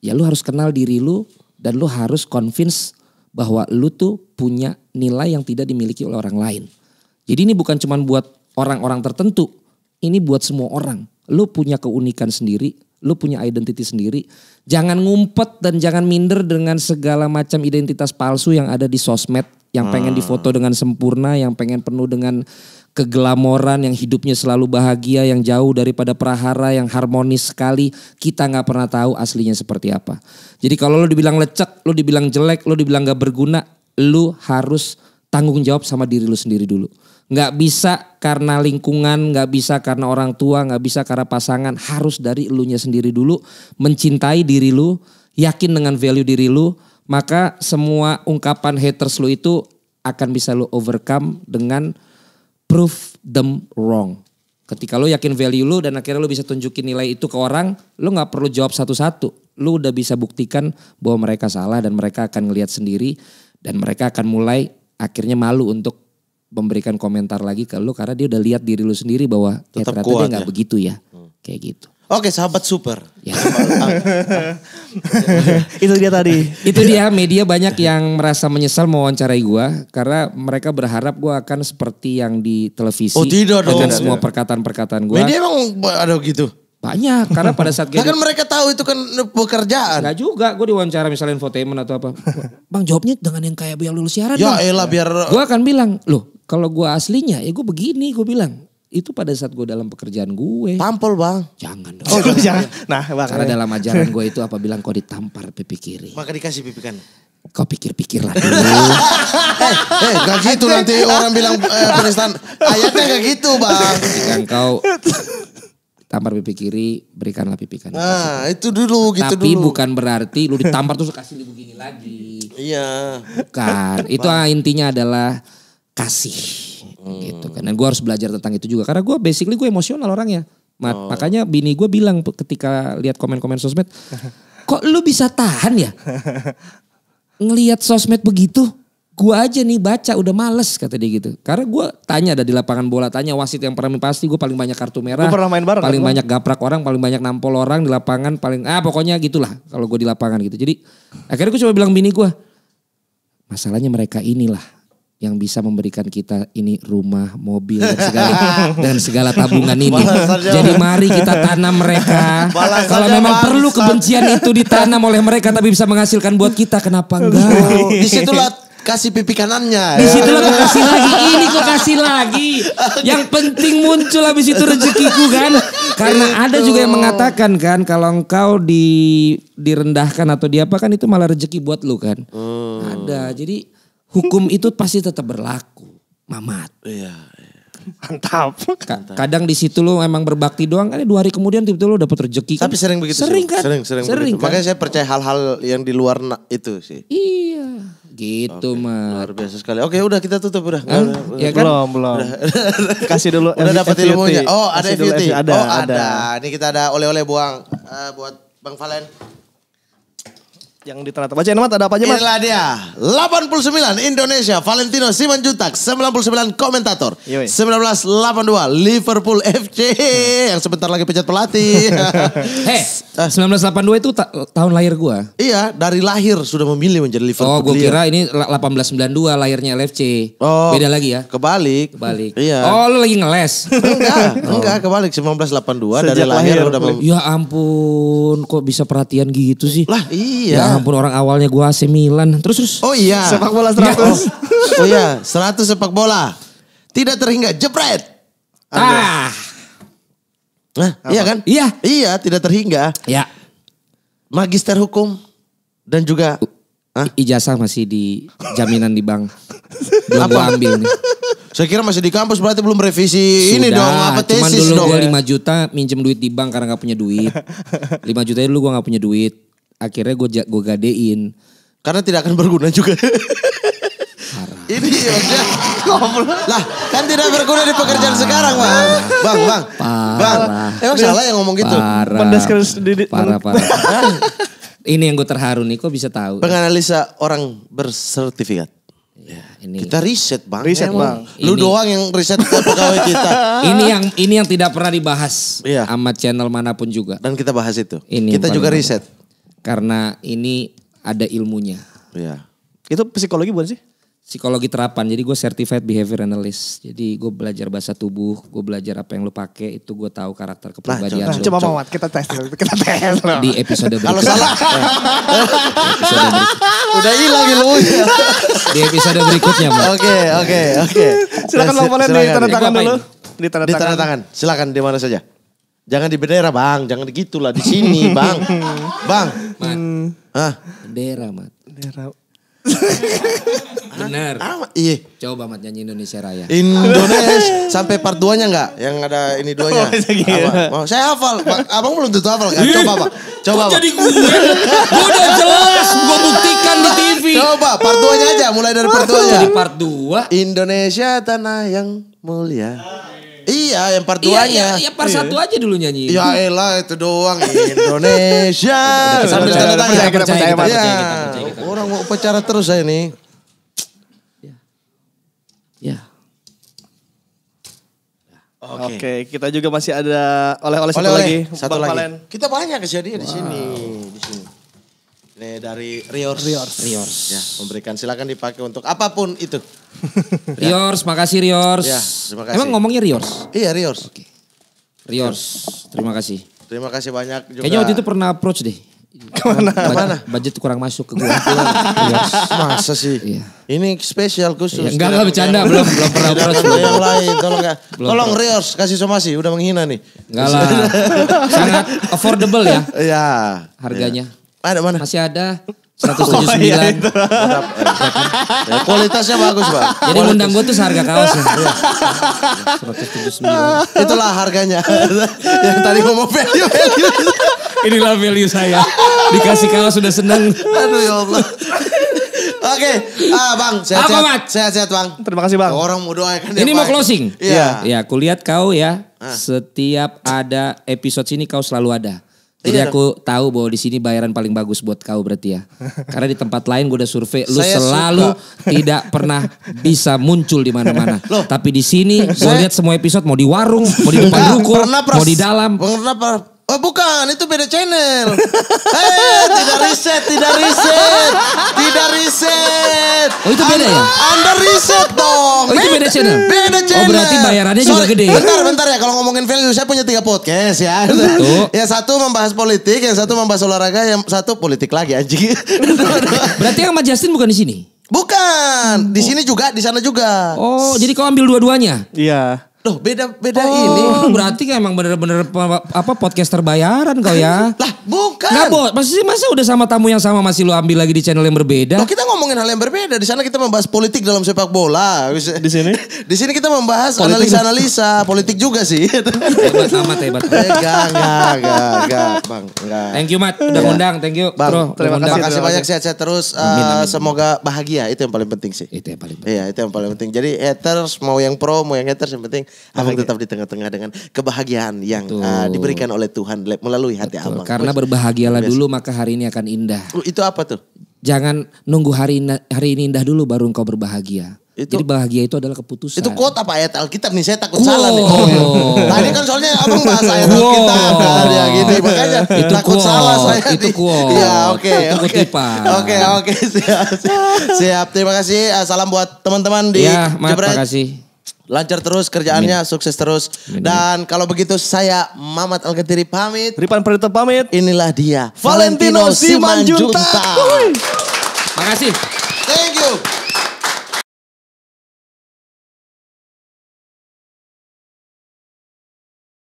Ya lu harus kenal diri lu dan lu harus convince bahwa lu tuh punya nilai yang tidak dimiliki oleh orang lain. Jadi ini bukan cuman buat orang-orang tertentu, ini buat semua orang. Lu punya keunikan sendiri, lu punya identity sendiri. Jangan ngumpet dan jangan minder dengan segala macam identitas palsu yang ada di sosmed, yang hmm. pengen difoto dengan sempurna, yang pengen penuh dengan kegelamoran yang hidupnya selalu bahagia yang jauh daripada prahara yang harmonis sekali kita nggak pernah tahu aslinya seperti apa jadi kalau lo dibilang lecek lo dibilang jelek lo dibilang gak berguna lo harus tanggung jawab sama diri lo sendiri dulu nggak bisa karena lingkungan, nggak bisa karena orang tua, nggak bisa karena pasangan, harus dari elunya sendiri dulu, mencintai diri lu, yakin dengan value diri lu, maka semua ungkapan haters lu itu akan bisa lu overcome dengan proof them wrong. Ketika lu yakin value lu dan akhirnya lu bisa tunjukin nilai itu ke orang, lu gak perlu jawab satu-satu. Lu udah bisa buktikan bahwa mereka salah dan mereka akan ngelihat sendiri dan mereka akan mulai akhirnya malu untuk memberikan komentar lagi ke lu karena dia udah lihat diri lu sendiri bahwa ya Tetap ya ternyata kuat, dia nggak ya? begitu ya. Hmm. Kayak gitu. Oke, sahabat super. Ya. itu dia tadi. itu dia media banyak yang merasa menyesal mau wawancarai gua karena mereka berharap gua akan seperti yang di televisi. Oh, tidak dong. Dengan semua perkataan-perkataan gua. Media emang ada gitu. Banyak, karena pada saat gadget. kan mereka tahu itu kan pekerjaan. Gak juga, gue diwawancara misalnya infotainment atau apa. Bang jawabnya dengan yang kayak yang lulus siaran. Ya elah biar. Gue akan bilang, loh kalau gue aslinya ya gue begini, gue bilang. Itu pada saat gue dalam pekerjaan gue. Tampol bang. Jangan dong. Oh jangan. Nah bang. Karena dalam ajaran gue itu apa bilang kau ditampar pipi kiri. Maka dikasih pipi kanan kau pikir-pikir lah dulu. eh, eh gak gitu nanti orang bilang eh, penistaan. Ayatnya gak gitu bang. Ketika kau tampar pipi kiri, berikanlah pipi kanan. Nah, itu dulu gitu Tapi dulu. bukan berarti lu ditampar terus kasih lu begini lagi. Iya. Bukan. itu intinya adalah kasih. Hmm. Gitu kan. Dan gue harus belajar tentang itu juga karena gue basically gue emosional orangnya. Mat, oh. Makanya bini gue bilang ketika lihat komen-komen sosmed, kok lu bisa tahan ya? Ngelihat sosmed begitu? Gue aja nih baca udah males kata dia gitu. Karena gue tanya ada di lapangan bola tanya wasit yang pernah main pasti gue paling banyak kartu merah. Gue pernah main bareng. Paling kan? banyak gaprak orang, paling banyak nampol orang di lapangan, paling ah pokoknya gitulah kalau gue di lapangan gitu. Jadi akhirnya gue coba bilang bini gue masalahnya mereka inilah yang bisa memberikan kita ini rumah, mobil dan segala dan segala tabungan ini. Jadi mari kita tanam mereka. Kalau memang bangsa. perlu kebencian itu ditanam oleh mereka tapi bisa menghasilkan buat kita, kenapa enggak? di Disitulah kasih pipi kanannya. Di ya. situ gue kasih lagi, ini gue kasih lagi. Yang penting muncul habis itu rezekiku kan. Karena gitu. ada juga yang mengatakan kan kalau engkau di direndahkan atau diapa kan itu malah rezeki buat lu kan. Hmm. Ada. Jadi hukum itu pasti tetap berlaku. Mamat. Iya. iya. Mantap. Ka kadang di situ lu emang berbakti doang kan dua hari kemudian tiba-tiba lu dapat rezeki. Kan? Tapi sering begitu. Sering kan? Sering sering. sering begitu. kan? Makanya saya percaya hal-hal yang di luar itu sih. Iya. Gitu, okay. mah. Luar biasa sekali. Oke, udah kita tutup udah. Hmm? udah, ya kan? Belum, belum. Kasih dulu Udah dapat ilmunya. Oh, ada FUT. Ada, oh, ada. ada. Ini kita ada oleh-oleh buang uh, buat Bang Valen yang di tengah baca nomor ada apa aja mas? Inilah dia 89 Indonesia Valentino Simanjuntak 99 komentator Yui. 1982 Liverpool FC hmm. yang sebentar lagi pecat pelatih Hei 1982 eh. itu ta tahun lahir gua Iya dari lahir sudah memilih menjadi Liverpool Oh gua kira kira ini 1892 lahirnya LFC oh, Beda lagi ya Kebalik Kebalik Iya Oh lu lagi ngeles Enggak oh. enggak kebalik 1982 Sejak dari lahir, lahir udah Ya ampun kok bisa perhatian gitu sih Lah iya ya, Ah. ampun orang awalnya gua AC Milan. Terus terus. Oh iya. Sepak bola 100. oh. oh iya, 100 sepak bola. Tidak terhingga, jepret. Ah. Nah, iya kan? Iya. Iya, tidak terhingga. Iya. Magister hukum dan juga uh, Ijazah masih di jaminan di bank. Belum apa? ambil nih. Saya kira masih di kampus berarti belum revisi Sudah, ini dong apa tesis cuman dulu gue 5 juta minjem duit di bank karena gak punya duit. 5 juta dulu gue gak punya duit akhirnya gue gue gadein karena tidak akan berguna juga ini maksudnya lah kan tidak berguna di pekerjaan parah. sekarang bang bang bang parah. bang emang salah yang ngomong gitu parah Pendas parah parah ini yang gue terharu nih kok bisa tahu penganalisa ya? orang bersertifikat Ya, ini. Kita riset bang, riset bang. Lu ini. doang yang riset pegawai kita. ini yang ini yang tidak pernah dibahas iya. sama channel manapun juga. Dan kita bahas itu. Ini kita juga riset karena ini ada ilmunya. Iya. Itu psikologi bukan sih? Psikologi terapan. Jadi gue certified behavior analyst. Jadi gue belajar bahasa tubuh, gue belajar apa yang lo pake, itu gue tahu karakter kepribadian nah, coba, lo. Coba mau? kita tes dulu, kita tes lo. Di episode berikutnya. Kalau salah. Udah hilang ilmunya. Di episode berikutnya, Mat. Oke, oke, oke. Silakan Bang Valen di tanda tangan dulu. Di tanda tangan. Silakan di mana saja. Jangan di bendera bang, jangan gitu lah di sini bang, bang. Mat. Hah? Bendera mat. Bendera. Bener. Ah, ah, iya. Coba mat nyanyi Indonesia Raya. Indonesia sampai part 2-nya enggak? Yang ada ini duanya. Oh, iya, iya. saya hafal. Abang belum tentu hafal kan? Coba, apa? Coba. Kok jadi gue? gue udah jelas, gue buktikan di TV. Coba part 2-nya aja, mulai dari part 2-nya. Jadi part 2. Indonesia tanah yang mulia. Iya, yang part 2 iya, nya. Iya, iya, part 1 iya. aja dulu nyanyi. Ya elah itu doang Indonesia. Sambil tanda tanya Percaya, percaya, percaya, percaya, percaya, percaya, percaya, Orang mau upacara terus saya ini. Ya. Ya. Oke, okay. okay, kita juga masih ada oleh-oleh satu oleh, lagi. Satu Bang lagi. Valen. Kita banyak kejadian wow. di sini. Ini eh, dari Riors. Riors. Riors. Ya, memberikan silakan dipakai untuk apapun itu. ya. makasih Riors. Ya, terima kasih. Emang ngomongnya Riors? Iya, Riors. Oke. Riors, terima kasih. Terima kasih banyak juga. Kayaknya waktu itu pernah approach deh. Kemana? Kemana? Budget kurang masuk ke gua. Masa sih? Iya. Ini spesial khusus. Iya, enggak, enggak bercanda. belum, belum pernah approach. yang lain, tolong ya. enggak. Tolong Riors, kasih somasi. Udah menghina nih. Enggak lah. Sangat affordable ya. Iya. Harganya. Iya. Ada mana? Masih ada. 179. Oh, iya, ya, kualitasnya bagus, Pak. Jadi undang gue tuh seharga kaos. Ya. 179. Iya. Itulah harganya. Yang tadi ngomong value, value. Inilah value saya. Dikasih kaos sudah senang. Aduh ya Allah. Oke, okay. ah Bang, sehat-sehat. Sehat-sehat, Bang. Terima kasih, Bang. Orang mau doakan ya, Ini mau closing. Iya. Ya, kulihat kau ya. Ah. Setiap ada episode sini kau selalu ada. Jadi iya, aku tahu bahwa di sini bayaran paling bagus buat kau berarti ya. Karena di tempat lain gue udah survei, lu saya selalu suka. tidak pernah bisa muncul di mana-mana. Tapi di sini gue lihat semua episode mau di warung, mau di depan ruko, mau di dalam. Pernah Oh bukan, itu beda channel. Hei, eh, tidak riset, tidak riset, tidak riset. Oh itu beda ya? Anda riset dong. Oh itu beda channel? Beda channel. Oh berarti bayarannya Sorry, juga gede. Ya? Bentar, bentar ya. Kalau ngomongin value, saya punya tiga podcast ya. Betul. Yang satu membahas politik, yang satu membahas olahraga, yang satu politik lagi anjing. berarti yang sama Justin bukan di sini? Bukan, di oh. sini juga, di sana juga. Oh, jadi kau ambil dua-duanya? Iya. Loh beda beda oh, ini. Berarti emang bener-bener apa podcast terbayaran kau ya? lah bukan. Nggak bo, masih masa udah sama tamu yang sama masih lu ambil lagi di channel yang berbeda. Loh, kita ngomongin hal yang berbeda. Di sana kita membahas politik dalam sepak bola. Di sini? di sini kita membahas analisa-analisa politik juga sih. hebat amat hebat. Enggak, eh, enggak, enggak, Bang. Enggak. Thank you Mat udah iya. ngundang, thank you bang, Bro. Terima kasih, terima kasih banyak sehat-sehat terus. amin, eh, amin. Semoga bahagia itu yang paling penting sih. Itu yang paling iya, penting. Iya, itu yang paling penting. Jadi haters mau yang pro, mau yang haters yang penting Abang tetap di tengah-tengah dengan kebahagiaan yang uh, diberikan oleh Tuhan melalui hati Betul. Abang. Karena berbahagialah dulu maka hari ini akan indah. Oh, itu apa tuh? Jangan nunggu hari hari ini indah dulu baru engkau berbahagia. Itu, Jadi bahagia itu adalah keputusan. Itu kuota apa ayat Alkitab nih? Saya takut wow. salah nih. Oh. Tadi kan soalnya abang bahas ayat Alkitab wow. kan ya gini. Makanya itu takut quote. salah saya. Itu quote. Iya oke. Oke oke oke siap, siap. Terima kasih. Ah, salam buat teman-teman di. terima iya, kasih lancar terus kerjaannya, Amin. sukses terus. Amin. Dan kalau begitu saya Mamat Algetiri pamit. Ripan Perito pamit. Inilah dia Valentino, Valentino Simanjunta. Simanjunta. Makasih. Thank you.